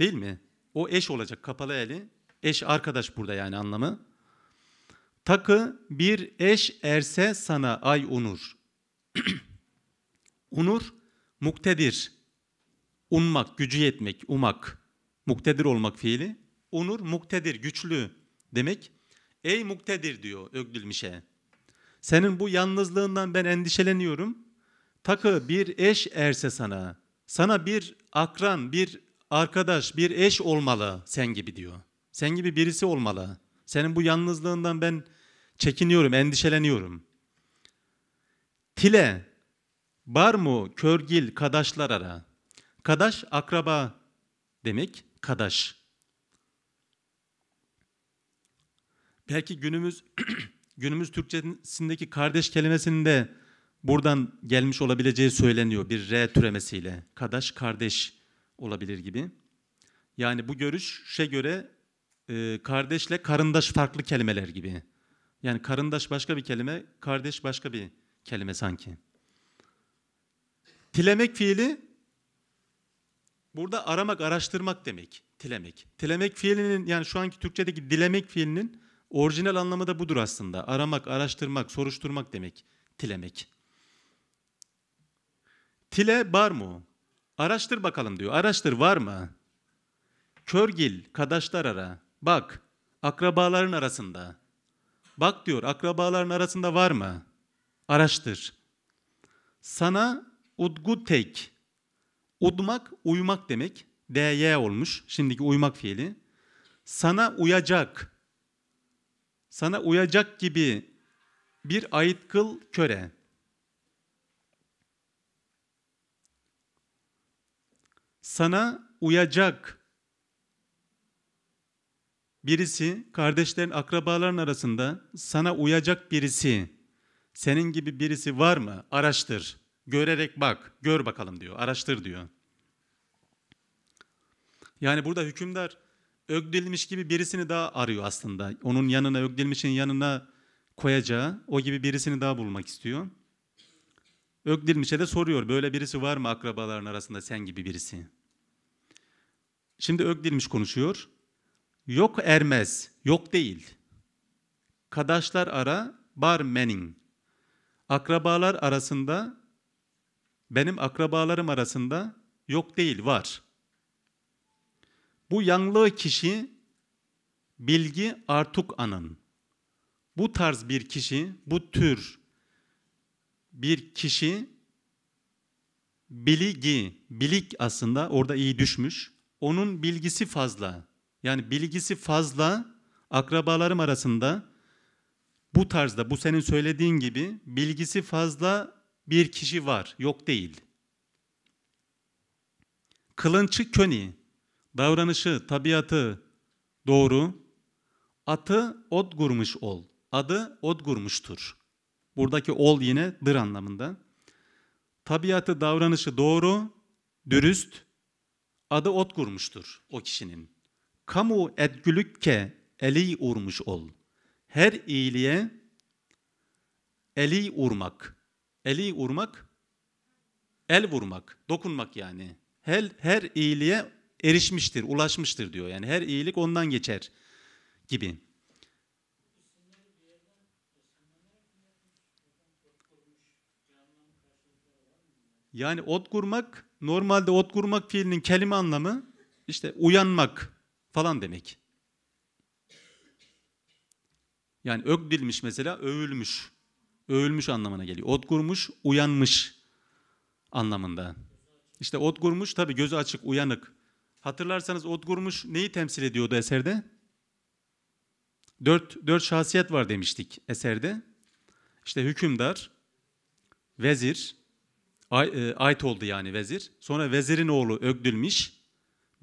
değil mi? O eş olacak kapalı eli. Eş arkadaş burada yani anlamı. Takı bir eş erse sana ay unur. unur muktedir. Unmak, gücü yetmek, umak. Muktedir olmak fiili. Unur muktedir, güçlü demek. Ey muktedir diyor Ögdülmiş'e. Senin bu yalnızlığından ben endişeleniyorum. Takı bir eş erse sana, sana bir akran, bir arkadaş, bir eş olmalı sen gibi diyor. Sen gibi birisi olmalı. Senin bu yalnızlığından ben çekiniyorum, endişeleniyorum. Tile, barmu, körgil, kadaşlar ara. Kadaş, akraba demek, kadaş. Belki günümüz günümüz Türkçesindeki kardeş kelimesinde buradan gelmiş olabileceği söyleniyor bir R türemesiyle. Kadaş, kardeş olabilir gibi. Yani bu görüşe göre e, kardeşle karındaş farklı kelimeler gibi. Yani karındaş başka bir kelime, kardeş başka bir kelime sanki. Tilemek fiili burada aramak, araştırmak demek. Tilemek. Tilemek fiilinin yani şu anki Türkçedeki dilemek fiilinin orijinal anlamı da budur aslında. Aramak, araştırmak, soruşturmak demek. Tilemek. Tile var mı? Araştır bakalım diyor. Araştır var mı? Körgil, kadaşlar ara. Bak, akrabaların arasında. Bak diyor, akrabaların arasında var mı? Araştır. Sana udgu tek. Udmak, uyumak demek. DY olmuş. Şimdiki uyumak fiili. Sana uyacak. Sana uyacak gibi bir ait kıl köre. sana uyacak birisi, kardeşlerin, akrabaların arasında sana uyacak birisi, senin gibi birisi var mı? Araştır. Görerek bak, gör bakalım diyor, araştır diyor. Yani burada hükümdar ögdilmiş gibi birisini daha arıyor aslında. Onun yanına, ögdilmişin yanına koyacağı o gibi birisini daha bulmak istiyor. Ökdilmiş'e de soruyor böyle birisi var mı akrabaların arasında sen gibi birisi? Şimdi Ökdilmiş konuşuyor. Yok ermez, yok değil. Kadaşlar ara bar menin. Akrabalar arasında, benim akrabalarım arasında yok değil, var. Bu yanlı kişi bilgi Artuk anın. Bu tarz bir kişi, bu tür bir kişi bilgi, bilik aslında orada iyi düşmüş. Onun bilgisi fazla. Yani bilgisi fazla akrabalarım arasında bu tarzda, bu senin söylediğin gibi bilgisi fazla bir kişi var, yok değil. Kılınçı köni, davranışı, tabiatı doğru, atı odgurmuş ol, adı odgurmuştur. Buradaki ol yine dır anlamında. Tabiatı davranışı doğru, dürüst, adı ot kurmuştur o kişinin. Kamu etgülükke eli urmuş ol. Her iyiliğe eli urmak. Eli urmak, el vurmak, dokunmak yani. Her, her iyiliğe erişmiştir, ulaşmıştır diyor. Yani her iyilik ondan geçer gibi. Yani ot kurmak, normalde ot kurmak fiilinin kelime anlamı işte uyanmak falan demek. Yani ögdilmiş mesela övülmüş. Övülmüş anlamına geliyor. Ot kurmuş, uyanmış anlamında. İşte ot kurmuş tabii gözü açık, uyanık. Hatırlarsanız ot kurmuş neyi temsil ediyordu eserde? Dört, dört şahsiyet var demiştik eserde. İşte hükümdar, vezir, e, ait oldu yani vezir. Sonra vezirin oğlu Ögdülmiş.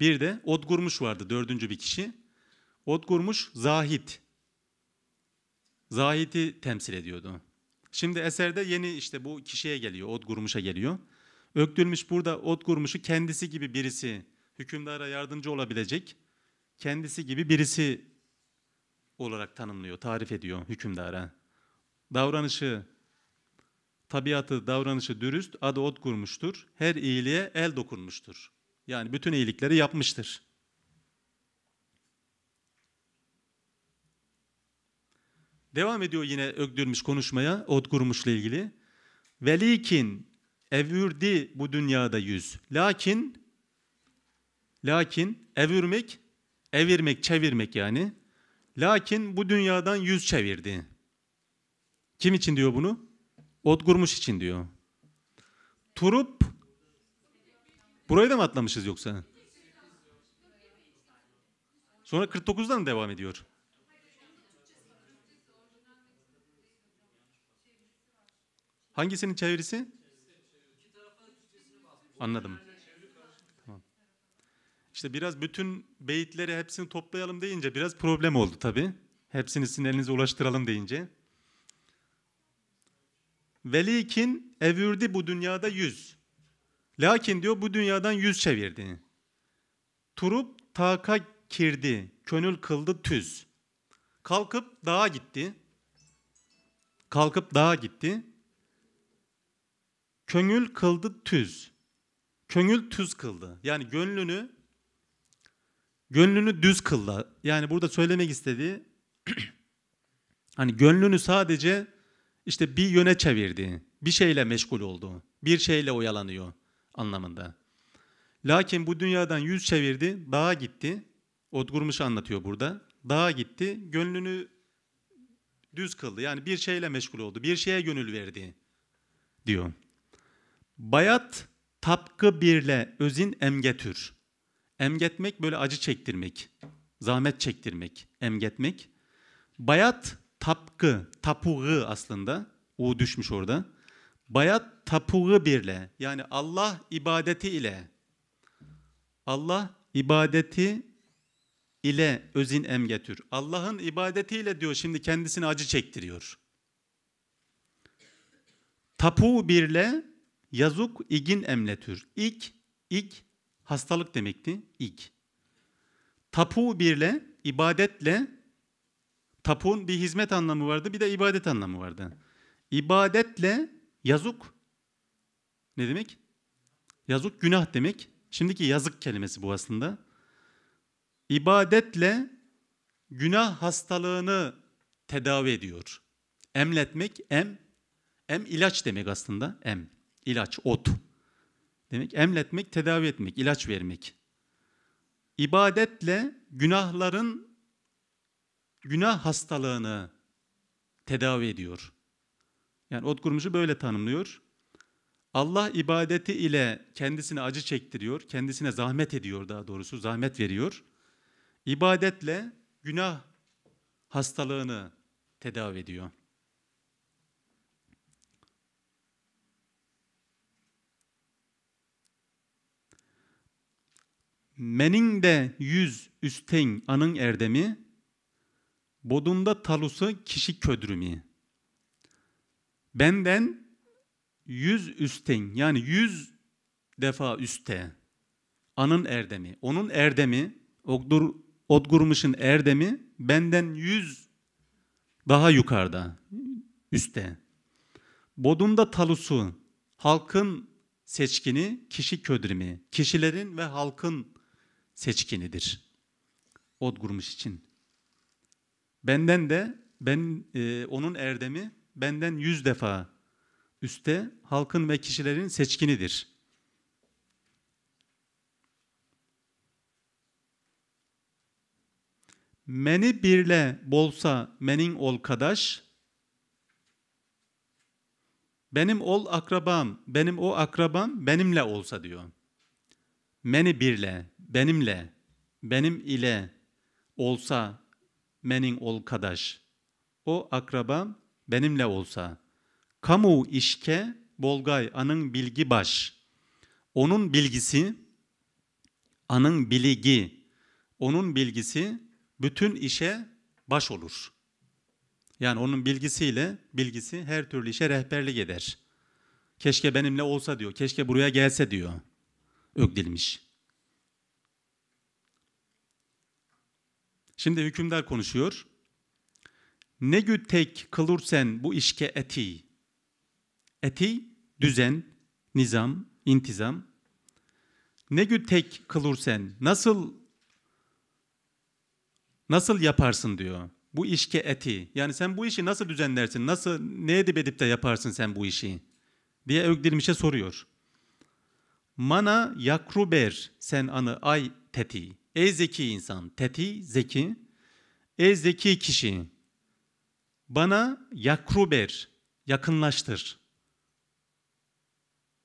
Bir de Odgurmuş vardı dördüncü bir kişi. Odgurmuş Zahit. Zahit'i temsil ediyordu. Şimdi eserde yeni işte bu kişiye geliyor, Odgurmuş'a geliyor. Ögdülmüş burada Odgurmuş'u kendisi gibi birisi, hükümdara yardımcı olabilecek kendisi gibi birisi olarak tanımlıyor, tarif ediyor hükümdara. Davranışı, tabiatı, davranışı dürüst, adı ot kurmuştur. Her iyiliğe el dokunmuştur. Yani bütün iyilikleri yapmıştır. Devam ediyor yine Ögdürmüş konuşmaya ot kurmuşla ilgili. Velikin evürdi bu dünyada yüz. Lakin lakin evürmek evirmek, çevirmek yani. Lakin bu dünyadan yüz çevirdi. Kim için diyor bunu? Odgurmuş için diyor. Turup burayı da mı atlamışız yoksa? Sonra 49'dan devam ediyor. Hangisinin çevirisi? Anladım. Tamam. İşte biraz bütün beyitleri hepsini toplayalım deyince biraz problem oldu tabii. Hepsini sizin elinize ulaştıralım deyince. Velikin evirdi bu dünyada yüz. Lakin diyor bu dünyadan yüz çevirdi. Turup taka kirdi, könül kıldı tüz. Kalkıp dağa gitti. Kalkıp dağa gitti. Könül kıldı tüz. Könül tüz kıldı. Yani gönlünü gönlünü düz kıldı. Yani burada söylemek istediği hani gönlünü sadece işte bir yöne çevirdi, bir şeyle meşgul oldu, bir şeyle oyalanıyor anlamında. Lakin bu dünyadan yüz çevirdi, dağa gitti. Odgurmuş anlatıyor burada. Dağa gitti, gönlünü düz kıldı. Yani bir şeyle meşgul oldu, bir şeye gönül verdi diyor. Bayat tapkı birle özin emgetür. Emgetmek böyle acı çektirmek, zahmet çektirmek, emgetmek. Bayat tapkı, tapuğu aslında. U düşmüş orada. Bayat tapuğu birle yani Allah ibadeti ile Allah ibadeti ile özin em getür. Allah'ın ibadetiyle diyor şimdi kendisini acı çektiriyor. Tapu birle yazuk igin emletür. İk, ik hastalık demekti. İk. Tapu birle ibadetle Tapun bir hizmet anlamı vardı, bir de ibadet anlamı vardı. İbadetle yazık, ne demek? Yazık günah demek. Şimdiki yazık kelimesi bu aslında. İbadetle günah hastalığını tedavi ediyor. Emletmek, em, em ilaç demek aslında. Em, ilaç, ot. Demek emletmek, tedavi etmek, ilaç vermek. İbadetle günahların günah hastalığını tedavi ediyor. Yani Otkurmuş'u böyle tanımlıyor. Allah ibadeti ile kendisine acı çektiriyor, kendisine zahmet ediyor daha doğrusu, zahmet veriyor. İbadetle günah hastalığını tedavi ediyor. Meninde yüz üsteyn anın erdemi, Bodunda talusu kişi ködrümü. Benden yüz üsten yani yüz defa üste. Anın erdemi. Onun erdemi, Ogdur, Odgurmuş'un erdemi benden yüz daha yukarıda, üste. Bodunda talusu, halkın seçkini, kişi ködrimi, kişilerin ve halkın seçkinidir. Odgurmuş için. Benden de ben e, onun erdemi benden yüz defa üste halkın ve kişilerin seçkinidir. Meni birle bolsa menin ol kadaş, benim ol akrabam, benim o akrabam benimle olsa diyor. Meni birle, benimle, benim ile olsa menin ol kadaş. O akrabam benimle olsa. Kamu işke bolgay anın bilgi baş. Onun bilgisi anın bilgi. Onun bilgisi bütün işe baş olur. Yani onun bilgisiyle bilgisi her türlü işe rehberlik eder. Keşke benimle olsa diyor. Keşke buraya gelse diyor. Ögdilmiş. Şimdi hükümdar konuşuyor. Ne gütek kılursen bu işke eti. Eti düzen, nizam, intizam. Ne gütek kılursen nasıl nasıl yaparsın diyor. Bu işke eti. Yani sen bu işi nasıl düzenlersin? Nasıl ne edip edip de yaparsın sen bu işi? diye Ögdirmiş'e soruyor. Mana yakruber sen anı ay teti. Ey zeki insan, teti zeki. Ey zeki kişi, bana yakruber, yakınlaştır.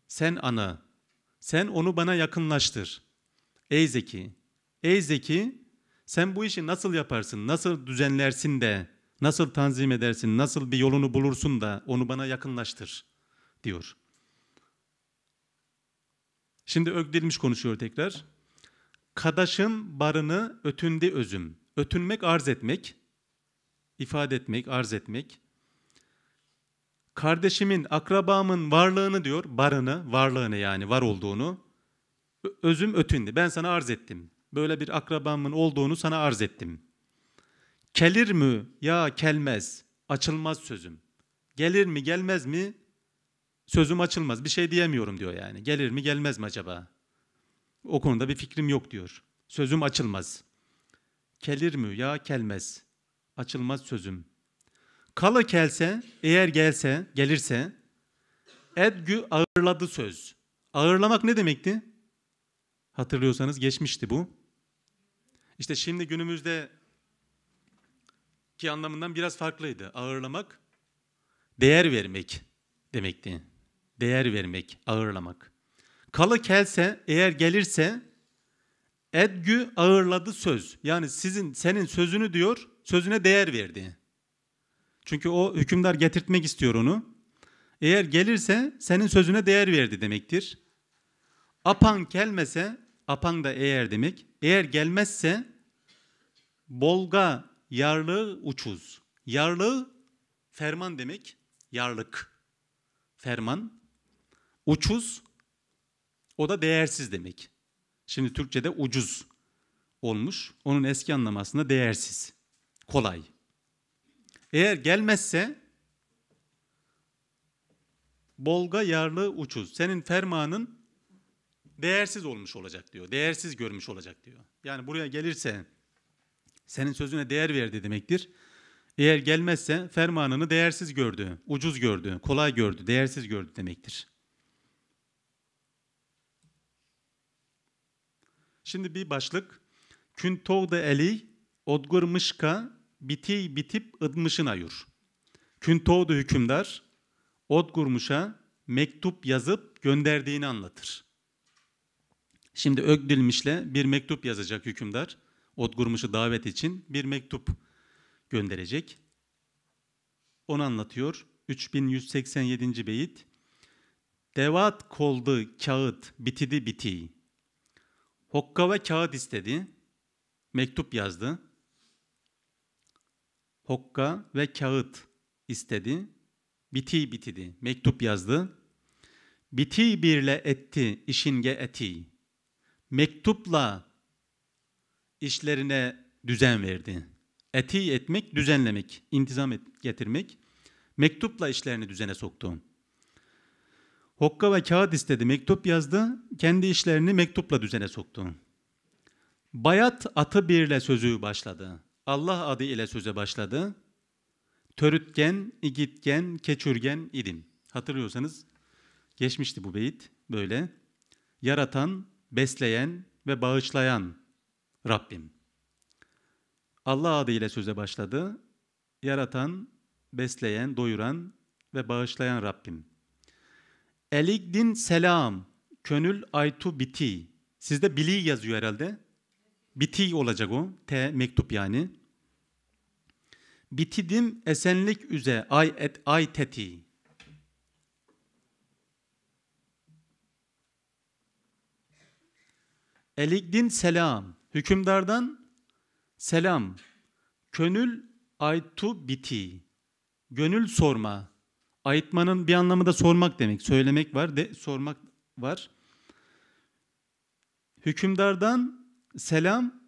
Sen ana, sen onu bana yakınlaştır. Ey zeki, ey zeki, sen bu işi nasıl yaparsın, nasıl düzenlersin de, nasıl tanzim edersin, nasıl bir yolunu bulursun da onu bana yakınlaştır diyor. Şimdi ögdilmiş konuşuyor tekrar. Kadaşın barını ötündi özüm. Ötünmek arz etmek, ifade etmek, arz etmek. Kardeşimin, akrabamın varlığını diyor, barını, varlığını yani var olduğunu. Özüm ötündi. Ben sana arz ettim. Böyle bir akrabamın olduğunu sana arz ettim. Kelir mi ya kelmez, açılmaz sözüm. Gelir mi gelmez mi sözüm açılmaz. Bir şey diyemiyorum diyor yani. Gelir mi gelmez mi acaba? O konuda bir fikrim yok diyor. Sözüm açılmaz. Kelir mi ya kelmez. Açılmaz sözüm. Kala kelse, eğer gelse, gelirse, edgü ağırladı söz. Ağırlamak ne demekti? Hatırlıyorsanız geçmişti bu. İşte şimdi günümüzde ki anlamından biraz farklıydı. Ağırlamak, değer vermek demekti. Değer vermek, ağırlamak. Kalı kelse eğer gelirse edgü ağırladı söz. Yani sizin senin sözünü diyor sözüne değer verdi. Çünkü o hükümdar getirtmek istiyor onu. Eğer gelirse senin sözüne değer verdi demektir. Apan gelmese, apan da eğer demek. Eğer gelmezse bolga yarlığı uçuz. Yarlığı ferman demek. Yarlık. Ferman. Uçuz o da değersiz demek. Şimdi Türkçe'de ucuz olmuş. Onun eski anlamasında değersiz, kolay. Eğer gelmezse bolga yarlı ucuz. Senin fermanın değersiz olmuş olacak diyor. Değersiz görmüş olacak diyor. Yani buraya gelirse senin sözüne değer verdi demektir. Eğer gelmezse fermanını değersiz gördü, ucuz gördü, kolay gördü, değersiz gördü demektir. Şimdi bir başlık. Kün togda eli odgurmışka biti bitip ıdmışın ayur. Kün togda hükümdar odgurmuşa mektup yazıp gönderdiğini anlatır. Şimdi Ögdülmiş'le bir mektup yazacak hükümdar. Odgurmuş'u davet için bir mektup gönderecek. Onu anlatıyor. 3187. beyit. Devat koldu kağıt bitidi biti. Hokka ve kağıt istedi. Mektup yazdı. Hokka ve kağıt istedi. Biti bitidi. Mektup yazdı. Biti birle etti işinge eti. Mektupla işlerine düzen verdi. Eti etmek, düzenlemek, intizam et, getirmek. Mektupla işlerini düzene soktu. Hokka ve kağıt istedi, mektup yazdı, kendi işlerini mektupla düzene soktu. Bayat atı birle sözü başladı. Allah adı ile söze başladı. Törütgen, igitgen, keçürgen idim. Hatırlıyorsanız geçmişti bu beyit böyle. Yaratan, besleyen ve bağışlayan Rabbim. Allah adı ile söze başladı. Yaratan, besleyen, doyuran ve bağışlayan Rabbim. Eligdin selam. Könül aytu biti. Sizde bili yazıyor herhalde. Biti olacak o. T mektup yani. Bitidim esenlik üze ay et ay teti. Eligdin selam. Hükümdardan selam. Könül aytu biti. Gönül sorma. Ayıtmanın bir anlamı da sormak demek. Söylemek var, de sormak var. Hükümdardan selam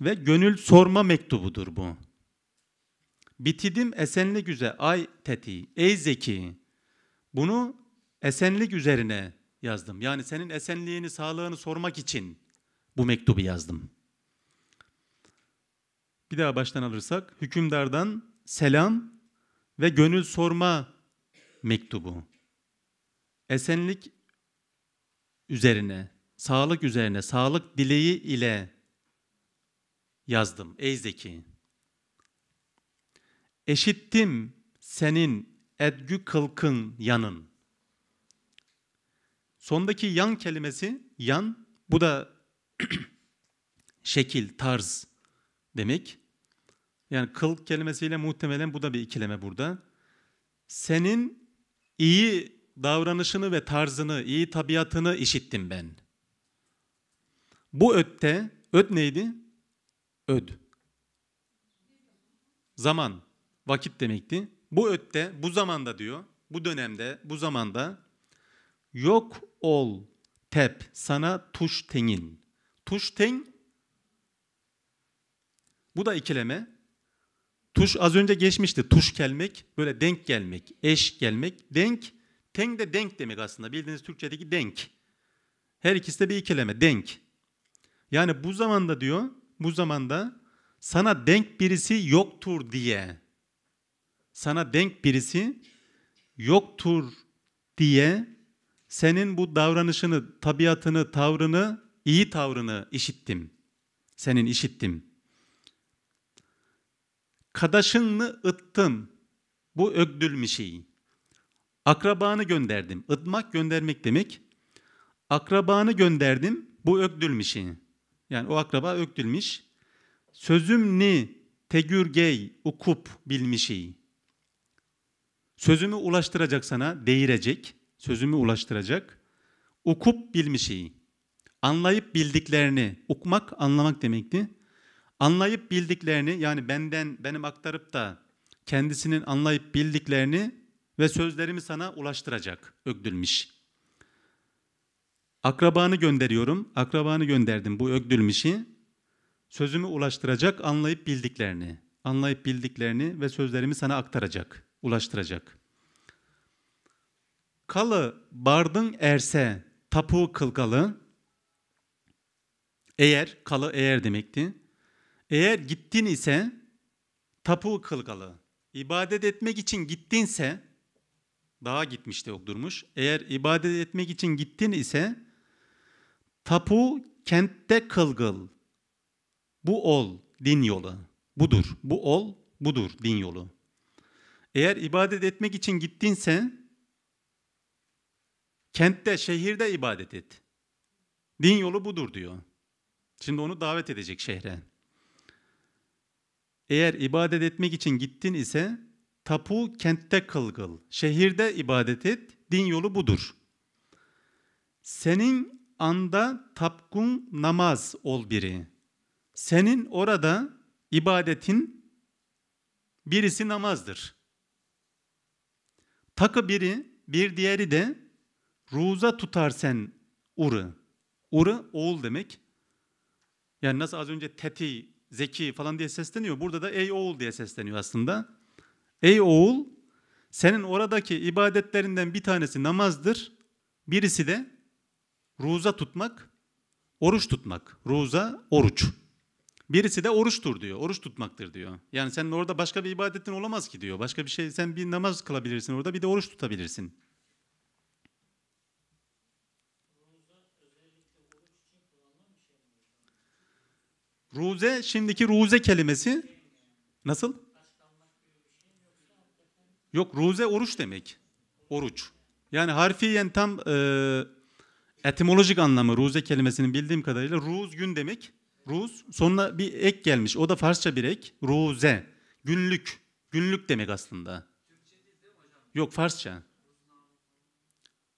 ve gönül sorma mektubudur bu. Bitidim esenlik üze ay teti, ey zeki. Bunu esenlik üzerine yazdım. Yani senin esenliğini, sağlığını sormak için bu mektubu yazdım. Bir daha baştan alırsak, hükümdardan selam ve gönül sorma mektubu. Esenlik üzerine, sağlık üzerine, sağlık dileği ile yazdım ey zeki. Eşittim senin edgü kılkın yanın. Sondaki yan kelimesi yan bu da şekil, tarz demek. Yani kıl kelimesiyle muhtemelen bu da bir ikileme burada. Senin iyi davranışını ve tarzını, iyi tabiatını işittim ben. Bu ötte, öt neydi? Öd. Zaman, vakit demekti. Bu ötte, bu zamanda diyor, bu dönemde, bu zamanda yok ol tep sana tuş tengin. Tuş teng bu da ikileme. Tuş az önce geçmişti. Tuş gelmek, böyle denk gelmek, eş gelmek. Denk, ten de denk demek aslında. Bildiğiniz Türkçedeki denk. Her ikisi de bir ikileme, denk. Yani bu zamanda diyor, bu zamanda sana denk birisi yoktur diye. Sana denk birisi yoktur diye senin bu davranışını, tabiatını, tavrını, iyi tavrını işittim. Senin işittim.'' Kadaşınını ıttım Bu ögdül bir şey. Akrabanı gönderdim. Itmak göndermek demek. Akrabanı gönderdim. Bu ögdül bir şey. Yani o akraba ögdülmüş. Sözüm ni tegürgey ukup bilmişi. Sözümü ulaştıracak sana, değirecek. Sözümü ulaştıracak. Ukup bilmişi. Anlayıp bildiklerini, ukmak anlamak demekti. Anlayıp bildiklerini yani benden benim aktarıp da kendisinin anlayıp bildiklerini ve sözlerimi sana ulaştıracak ögdülmiş. Akrabanı gönderiyorum. Akrabanı gönderdim bu ögdülmişi. Sözümü ulaştıracak anlayıp bildiklerini. Anlayıp bildiklerini ve sözlerimi sana aktaracak, ulaştıracak. Kalı bardın erse tapu kılgalı. Eğer, kalı eğer demekti. Eğer gittin ise tapu kılgalı. İbadet etmek için gittinse daha gitmiş de yok durmuş. Eğer ibadet etmek için gittin ise tapu kentte kılgıl. Bu ol din yolu. Budur. Bu ol budur din yolu. Eğer ibadet etmek için gittinse kentte, şehirde ibadet et. Din yolu budur diyor. Şimdi onu davet edecek şehre. Eğer ibadet etmek için gittin ise tapu kentte kılgıl, şehirde ibadet et, din yolu budur. Senin anda tapkun namaz ol biri. Senin orada ibadetin birisi namazdır. Takı biri, bir diğeri de ruza tutar sen uru. Uru oğul demek. Yani nasıl az önce teti zeki falan diye sesleniyor. Burada da ey oğul diye sesleniyor aslında. Ey oğul senin oradaki ibadetlerinden bir tanesi namazdır. Birisi de ruza tutmak, oruç tutmak. Ruza, oruç. Birisi de oruçtur diyor. Oruç tutmaktır diyor. Yani senin orada başka bir ibadetin olamaz ki diyor. Başka bir şey sen bir namaz kılabilirsin orada bir de oruç tutabilirsin. Ruze şimdiki ruze kelimesi nasıl? Yok ruze oruç demek. Oruç. Yani harfiyen tam e, etimolojik anlamı ruze kelimesinin bildiğim kadarıyla ruz gün demek. Ruz sonuna bir ek gelmiş. O da Farsça bir ek. Ruze. Günlük. Günlük demek aslında. Yok Farsça.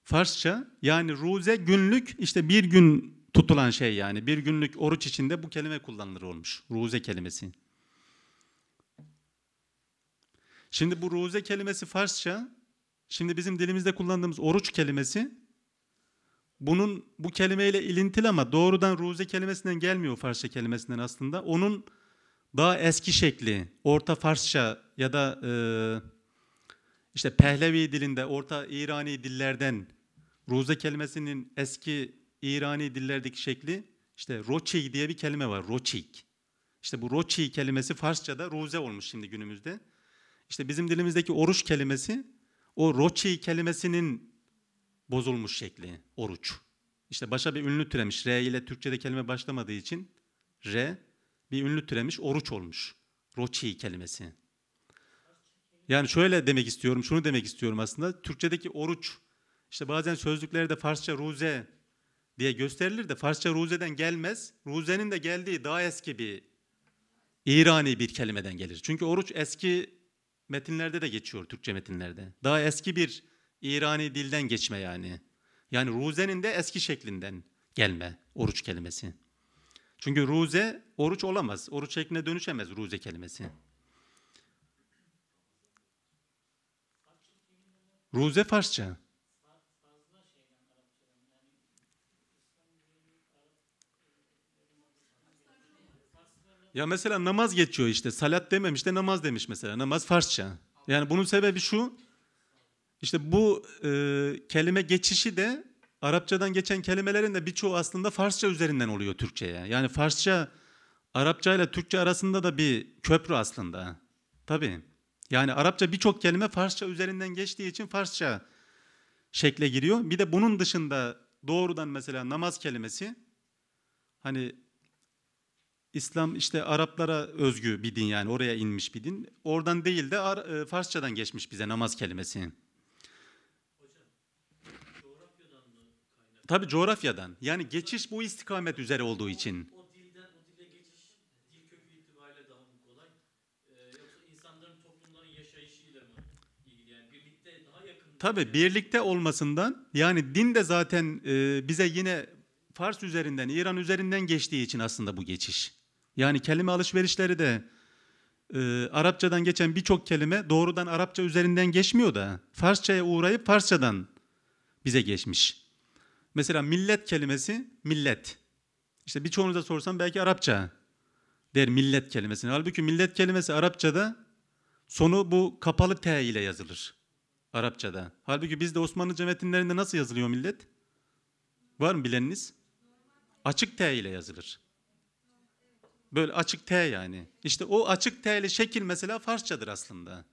Farsça yani ruze günlük işte bir gün tutulan şey yani. Bir günlük oruç içinde bu kelime kullanılır olmuş. Ruze kelimesi. Şimdi bu ruze kelimesi Farsça. Şimdi bizim dilimizde kullandığımız oruç kelimesi bunun bu kelimeyle ilintili ama doğrudan ruze kelimesinden gelmiyor Farsça kelimesinden aslında. Onun daha eski şekli, Orta Farsça ya da e, işte Pehlevi dilinde, Orta İrani dillerden ruze kelimesinin eski İrani dillerdeki şekli işte roçik diye bir kelime var. Roçik. İşte bu roçi kelimesi Farsça'da ruze olmuş şimdi günümüzde. İşte bizim dilimizdeki oruç kelimesi o roçi kelimesinin bozulmuş şekli oruç. İşte başa bir ünlü türemiş. R ile Türkçe'de kelime başlamadığı için R bir ünlü türemiş oruç olmuş. Roçi kelimesi. Yani şöyle demek istiyorum, şunu demek istiyorum aslında. Türkçedeki oruç, işte bazen sözlüklerde Farsça ruze diye gösterilir de Farsça ruzeden gelmez. Ruzenin de geldiği daha eski bir İrani bir kelimeden gelir. Çünkü oruç eski metinlerde de geçiyor Türkçe metinlerde. Daha eski bir İrani dilden geçme yani. Yani ruzenin de eski şeklinden gelme oruç kelimesi. Çünkü ruze oruç olamaz. Oruç şekline dönüşemez ruze kelimesi. Ruze Farsça. Ya mesela namaz geçiyor işte. Salat dememiş de namaz demiş mesela. Namaz Farsça. Yani bunun sebebi şu. İşte bu e, kelime geçişi de Arapçadan geçen kelimelerin de birçoğu aslında Farsça üzerinden oluyor Türkçe'ye. Yani Farsça Arapça ile Türkçe arasında da bir köprü aslında. Tabii. Yani Arapça birçok kelime Farsça üzerinden geçtiği için Farsça şekle giriyor. Bir de bunun dışında doğrudan mesela namaz kelimesi hani İslam işte Araplara özgü bir din yani oraya inmiş bir din. Oradan değil de Ar- e, Farsçadan geçmiş bize namaz kelimesinin. Tabii coğrafyadan. Yani geçiş bu istikamet üzere olduğu için. O, o dilden o dile geçiş dil kökü itibariyle daha mı kolay? Ee, yoksa insanların toplumların yaşayışıyla mı ilgili? Yani birlikte daha yakın. Tabii birlikte olmasından yani din de zaten e, bize yine Fars üzerinden, İran üzerinden geçtiği için aslında bu geçiş. Yani kelime alışverişleri de e, Arapçadan geçen birçok kelime doğrudan Arapça üzerinden geçmiyor da Farsçaya uğrayıp Farsçadan bize geçmiş. Mesela millet kelimesi millet. İşte birçoğunuza sorsam belki Arapça der millet kelimesini. Halbuki millet kelimesi Arapçada sonu bu kapalı T ile yazılır. Arapçada. Halbuki bizde Osmanlıca metinlerinde nasıl yazılıyor millet? Var mı bileniniz? Açık T ile yazılır. Böyle açık T yani. İşte o açık T'li şekil mesela Farsçadır aslında.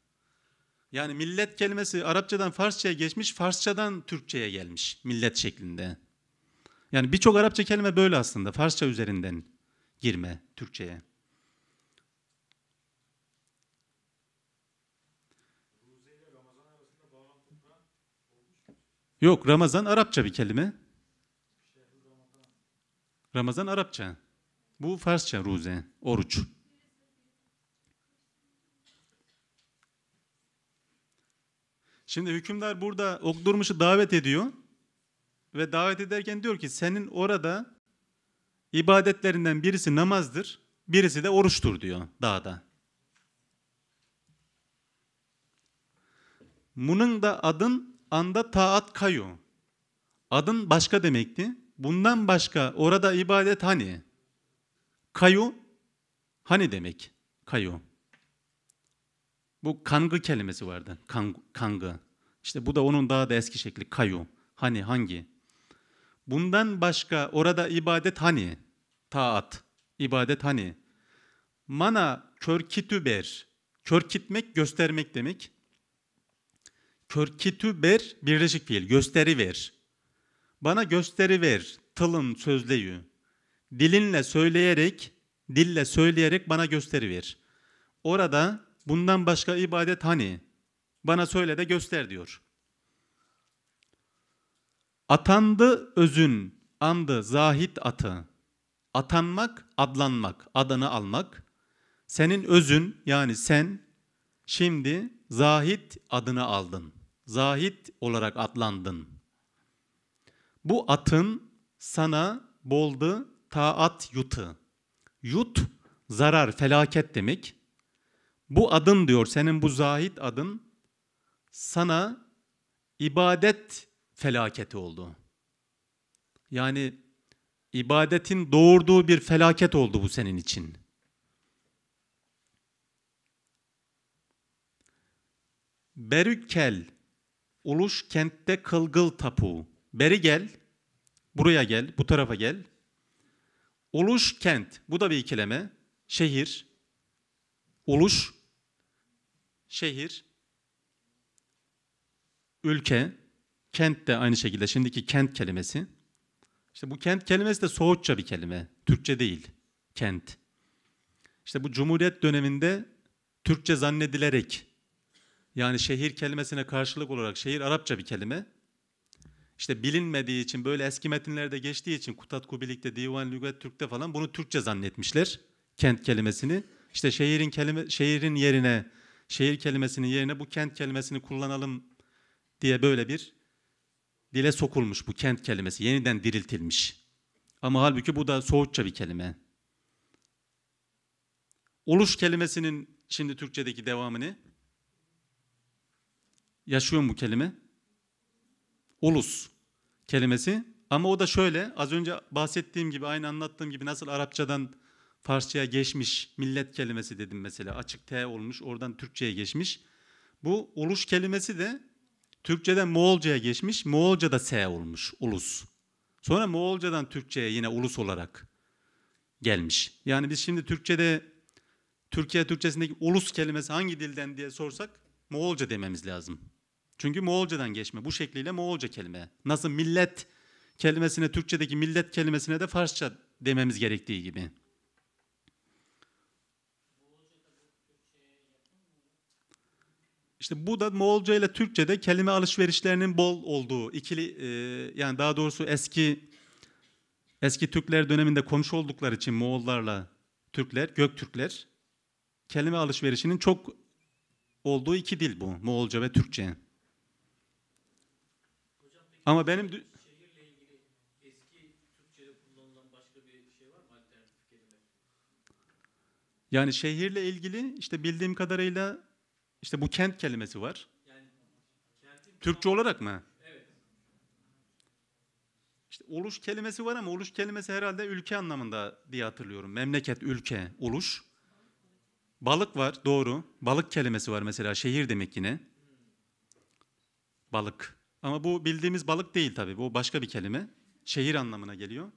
Yani millet kelimesi Arapçadan Farsçaya geçmiş, Farsçadan Türkçeye gelmiş millet şeklinde. Yani birçok Arapça kelime böyle aslında. Farsça üzerinden girme Türkçeye. Yok Ramazan Arapça bir kelime. Ramazan Arapça. Bu Farsça ruze, oruç. Şimdi hükümdar burada Okdurmuş'u davet ediyor ve davet ederken diyor ki senin orada ibadetlerinden birisi namazdır, birisi de oruçtur diyor dağda. Bunun da adın anda taat kayu. Adın başka demekti. Bundan başka orada ibadet hani? Kayu hani demek? Kayu. Bu kangı kelimesi vardı. Kang, kangı. İşte bu da onun daha da eski şekli. Kayu. Hani hangi? Bundan başka orada ibadet hani? Taat. İbadet hani? Mana körkitüber. Körkitmek göstermek demek. Körkitüber birleşik fiil. Gösteri ver. Bana gösteri ver. Tılın sözleyi dilinle söyleyerek, dille söyleyerek bana gösteriver. Orada bundan başka ibadet hani? Bana söyle de göster diyor. Atandı özün, andı zahit atı. Atanmak, adlanmak, adını almak. Senin özün yani sen şimdi zahit adını aldın. Zahit olarak adlandın. Bu atın sana boldu taat yutu. Yut zarar, felaket demek. Bu adın diyor senin bu zahit adın sana ibadet felaketi oldu. Yani ibadetin doğurduğu bir felaket oldu bu senin için. Berükkel, uluş kentte kılgıl tapu. Beri gel, buraya gel, bu tarafa gel. Oluş kent. Bu da bir ikileme. Şehir. Oluş. Şehir. Ülke. Kent de aynı şekilde. Şimdiki kent kelimesi. İşte bu kent kelimesi de Soğutça bir kelime. Türkçe değil. Kent. İşte bu Cumhuriyet döneminde Türkçe zannedilerek yani şehir kelimesine karşılık olarak şehir Arapça bir kelime işte bilinmediği için böyle eski metinlerde geçtiği için Kutat Kubilik'te Divan Lügat Türk'te falan bunu Türkçe zannetmişler kent kelimesini. İşte şehrin kelime şehrin yerine şehir kelimesinin yerine bu kent kelimesini kullanalım diye böyle bir dile sokulmuş bu kent kelimesi yeniden diriltilmiş. Ama halbuki bu da Soğutça bir kelime. Oluş kelimesinin şimdi Türkçedeki devamını yaşıyor mu bu kelime? ulus kelimesi. Ama o da şöyle, az önce bahsettiğim gibi, aynı anlattığım gibi nasıl Arapçadan Farsçaya geçmiş millet kelimesi dedim mesela. Açık T olmuş, oradan Türkçeye geçmiş. Bu ulus kelimesi de Türkçeden Moğolcaya geçmiş, Moğolca'da S olmuş, ulus. Sonra Moğolcadan Türkçeye yine ulus olarak gelmiş. Yani biz şimdi Türkçede Türkiye Türkçesindeki ulus kelimesi hangi dilden diye sorsak Moğolca dememiz lazım. Çünkü Moğolcadan geçme. Bu şekliyle Moğolca kelime. Nasıl millet kelimesine, Türkçedeki millet kelimesine de Farsça dememiz gerektiği gibi. İşte bu da Moğolca ile Türkçe'de kelime alışverişlerinin bol olduğu, ikili e, yani daha doğrusu eski eski Türkler döneminde komşu oldukları için Moğollarla Türkler, Göktürkler kelime alışverişinin çok olduğu iki dil bu. Moğolca ve Türkçe. Ama benim şehirle şey Yani şehirle ilgili işte bildiğim kadarıyla işte bu kent kelimesi var. Yani kentin Türkçe olarak mı? Evet. İşte oluş kelimesi var ama oluş kelimesi herhalde ülke anlamında diye hatırlıyorum. Memleket, ülke, oluş. Balık var, doğru. Balık kelimesi var mesela. Şehir demek yine. Hmm. Balık. Ama bu bildiğimiz balık değil tabii. Bu başka bir kelime. Şehir anlamına geliyor.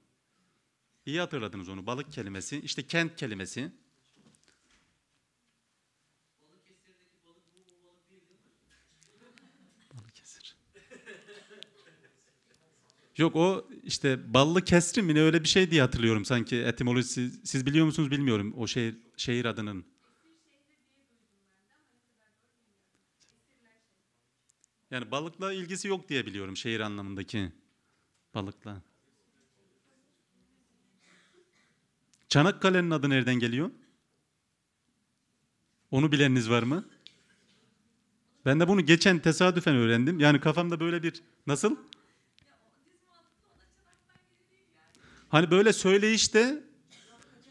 İyi hatırladınız onu. Balık kelimesi, işte kent kelimesi. Yok o işte ballı kesri mi ne öyle bir şey diye hatırlıyorum sanki etimolojisi. Siz biliyor musunuz bilmiyorum o şehir şehir adının. Yani balıkla ilgisi yok diye biliyorum şehir anlamındaki balıkla. Çanakkale'nin adı nereden geliyor? Onu bileniniz var mı? Ben de bunu geçen tesadüfen öğrendim. Yani kafamda böyle bir nasıl? Hani böyle söyleyişte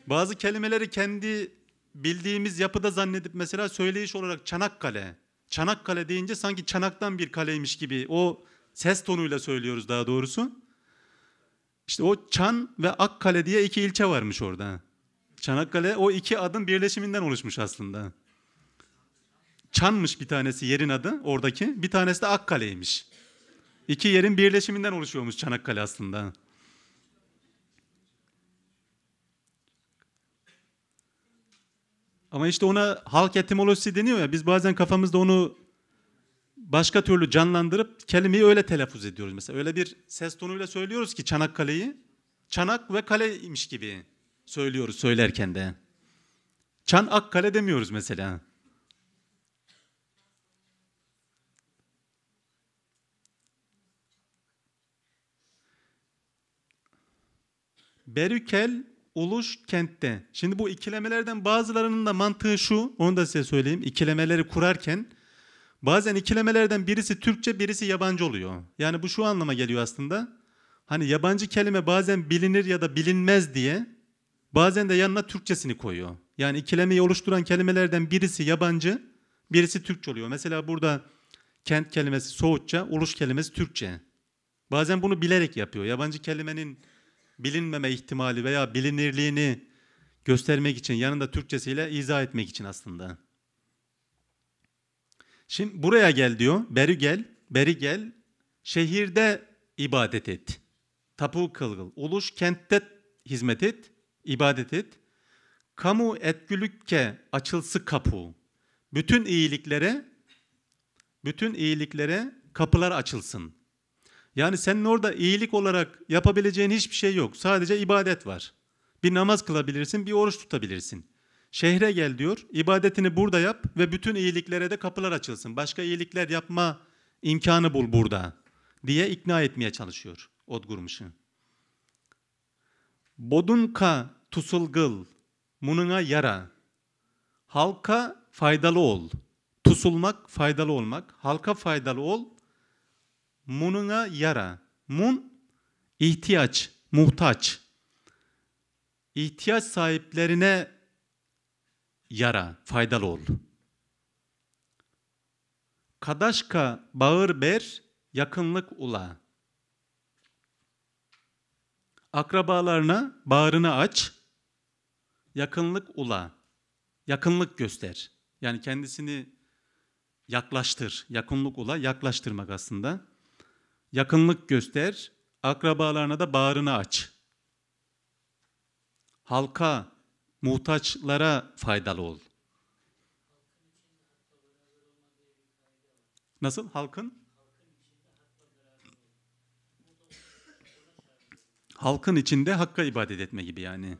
bazı kelimeleri kendi bildiğimiz yapıda zannedip mesela söyleyiş olarak Çanakkale Çanakkale deyince sanki çanaktan bir kaleymiş gibi o ses tonuyla söylüyoruz daha doğrusu. İşte o Çan ve Akkale diye iki ilçe varmış orada. Çanakkale o iki adın birleşiminden oluşmuş aslında. Çanmış bir tanesi yerin adı oradaki, bir tanesi de Akkale'ymiş. İki yerin birleşiminden oluşuyormuş Çanakkale aslında. Ama işte ona halk etimolojisi deniyor ya biz bazen kafamızda onu başka türlü canlandırıp kelimeyi öyle telaffuz ediyoruz. Mesela öyle bir ses tonuyla söylüyoruz ki Çanakkale'yi çanak ve kaleymiş gibi söylüyoruz söylerken de. Çan Akkale demiyoruz mesela. Berükel Uluş kentte. Şimdi bu ikilemelerden bazılarının da mantığı şu. Onu da size söyleyeyim. İkilemeleri kurarken bazen ikilemelerden birisi Türkçe birisi yabancı oluyor. Yani bu şu anlama geliyor aslında. Hani yabancı kelime bazen bilinir ya da bilinmez diye bazen de yanına Türkçesini koyuyor. Yani ikilemeyi oluşturan kelimelerden birisi yabancı, birisi Türkçe oluyor. Mesela burada kent kelimesi Soğutça, uluş kelimesi Türkçe. Bazen bunu bilerek yapıyor. Yabancı kelimenin bilinmeme ihtimali veya bilinirliğini göstermek için yanında Türkçesiyle izah etmek için aslında. Şimdi buraya gel diyor. Beri gel, beri gel. Şehirde ibadet et. Tapu kılgıl. Uluş kentte hizmet et, ibadet et. Kamu etkülükke açılsı kapı. Bütün iyiliklere bütün iyiliklere kapılar açılsın. Yani senin orada iyilik olarak yapabileceğin hiçbir şey yok. Sadece ibadet var. Bir namaz kılabilirsin, bir oruç tutabilirsin. Şehre gel diyor, ibadetini burada yap ve bütün iyiliklere de kapılar açılsın. Başka iyilikler yapma imkanı bul burada diye ikna etmeye çalışıyor Odgurmuş'u. Bodunka tusulgıl, mununa yara. Halka faydalı ol. Tusulmak, faydalı olmak. Halka faydalı ol, mununa yara. Mun ihtiyaç, muhtaç. İhtiyaç sahiplerine yara, faydalı ol. Kadaşka bağır ber, yakınlık ula. Akrabalarına bağrını aç, yakınlık ula. Yakınlık göster. Yani kendisini yaklaştır. Yakınlık ula yaklaştırmak aslında yakınlık göster, akrabalarına da bağrını aç. Halka, muhtaçlara faydalı ol. Nasıl? Halkın? Halkın içinde hakka ibadet etme gibi yani.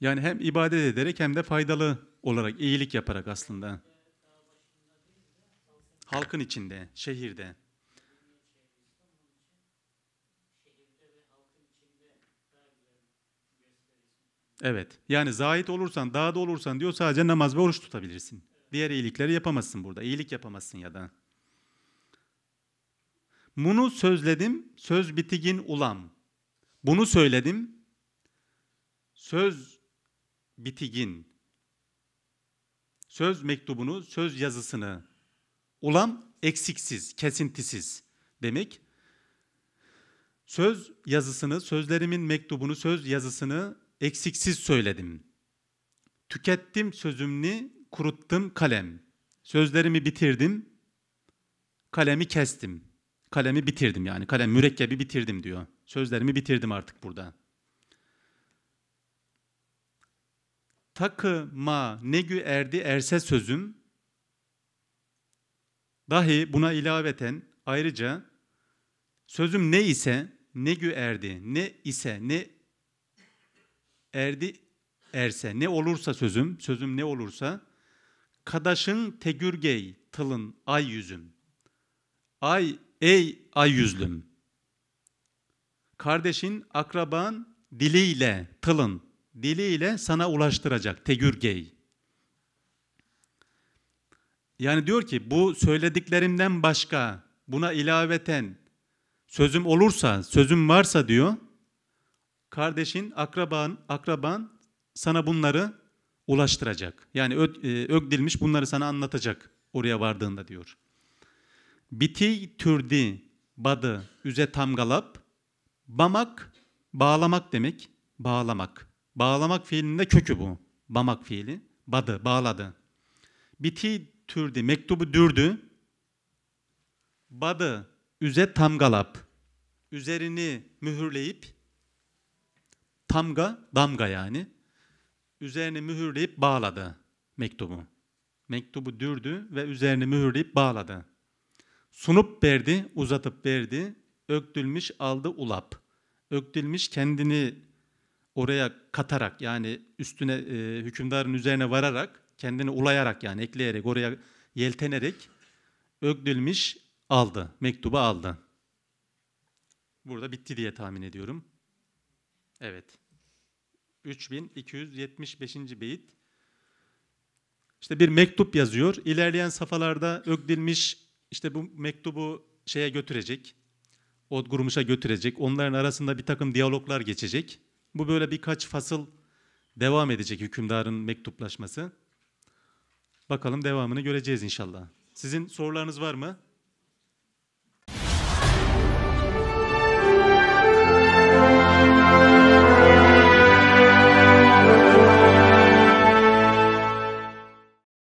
Yani hem ibadet ederek hem de faydalı olarak, iyilik yaparak aslında. Halkın içinde, şehirde. Evet. Yani zahit olursan, daha da olursan diyor sadece namaz ve oruç tutabilirsin. Diğer iyilikleri yapamazsın burada. İyilik yapamazsın ya da. Bunu sözledim, söz bitigin ulam. Bunu söyledim, söz Bitigin söz mektubunu, söz yazısını ulam eksiksiz, kesintisiz demek. Söz yazısını, sözlerimin mektubunu, söz yazısını eksiksiz söyledim. Tükettim sözümünü, kuruttum kalem. Sözlerimi bitirdim, kalemi kestim. Kalemi bitirdim yani, kalem mürekkebi bitirdim diyor. Sözlerimi bitirdim artık burada.'' takıma ne gü erdi erse sözüm dahi buna ilaveten ayrıca sözüm ne ise ne gü erdi ne ise ne erdi erse ne olursa sözüm sözüm ne olursa kadaşın tegürgey tılın ay yüzüm ay ey ay yüzlüm kardeşin akraban diliyle tılın diliyle sana ulaştıracak. Tegürgey. Yani diyor ki bu söylediklerimden başka buna ilaveten sözüm olursa, sözüm varsa diyor kardeşin, akraban, akraban sana bunları ulaştıracak. Yani ö, e, ögdilmiş bunları sana anlatacak oraya vardığında diyor. Biti türdi badı üze tamgalap bamak bağlamak demek bağlamak. Bağlamak fiilinde kökü bu. Bamak fiili. Badı, bağladı. Biti türdü, mektubu dürdü. Badı, üze tamgalap. Üzerini mühürleyip, tamga, damga yani. Üzerini mühürleyip bağladı mektubu. Mektubu dürdü ve üzerini mühürleyip bağladı. Sunup verdi, uzatıp verdi. Öktülmüş aldı ulap. Öktülmüş kendini oraya katarak yani üstüne e, hükümdarın üzerine vararak kendini ulayarak yani ekleyerek oraya yeltenerek Ögdülmiş aldı. Mektubu aldı. Burada bitti diye tahmin ediyorum. Evet. 3275. beyit. İşte bir mektup yazıyor. İlerleyen safhalarda Ögdilmiş işte bu mektubu şeye götürecek. Odgurmuş'a götürecek. Onların arasında bir takım diyaloglar geçecek. Bu böyle birkaç fasıl devam edecek hükümdarın mektuplaşması. Bakalım devamını göreceğiz inşallah. Sizin sorularınız var mı?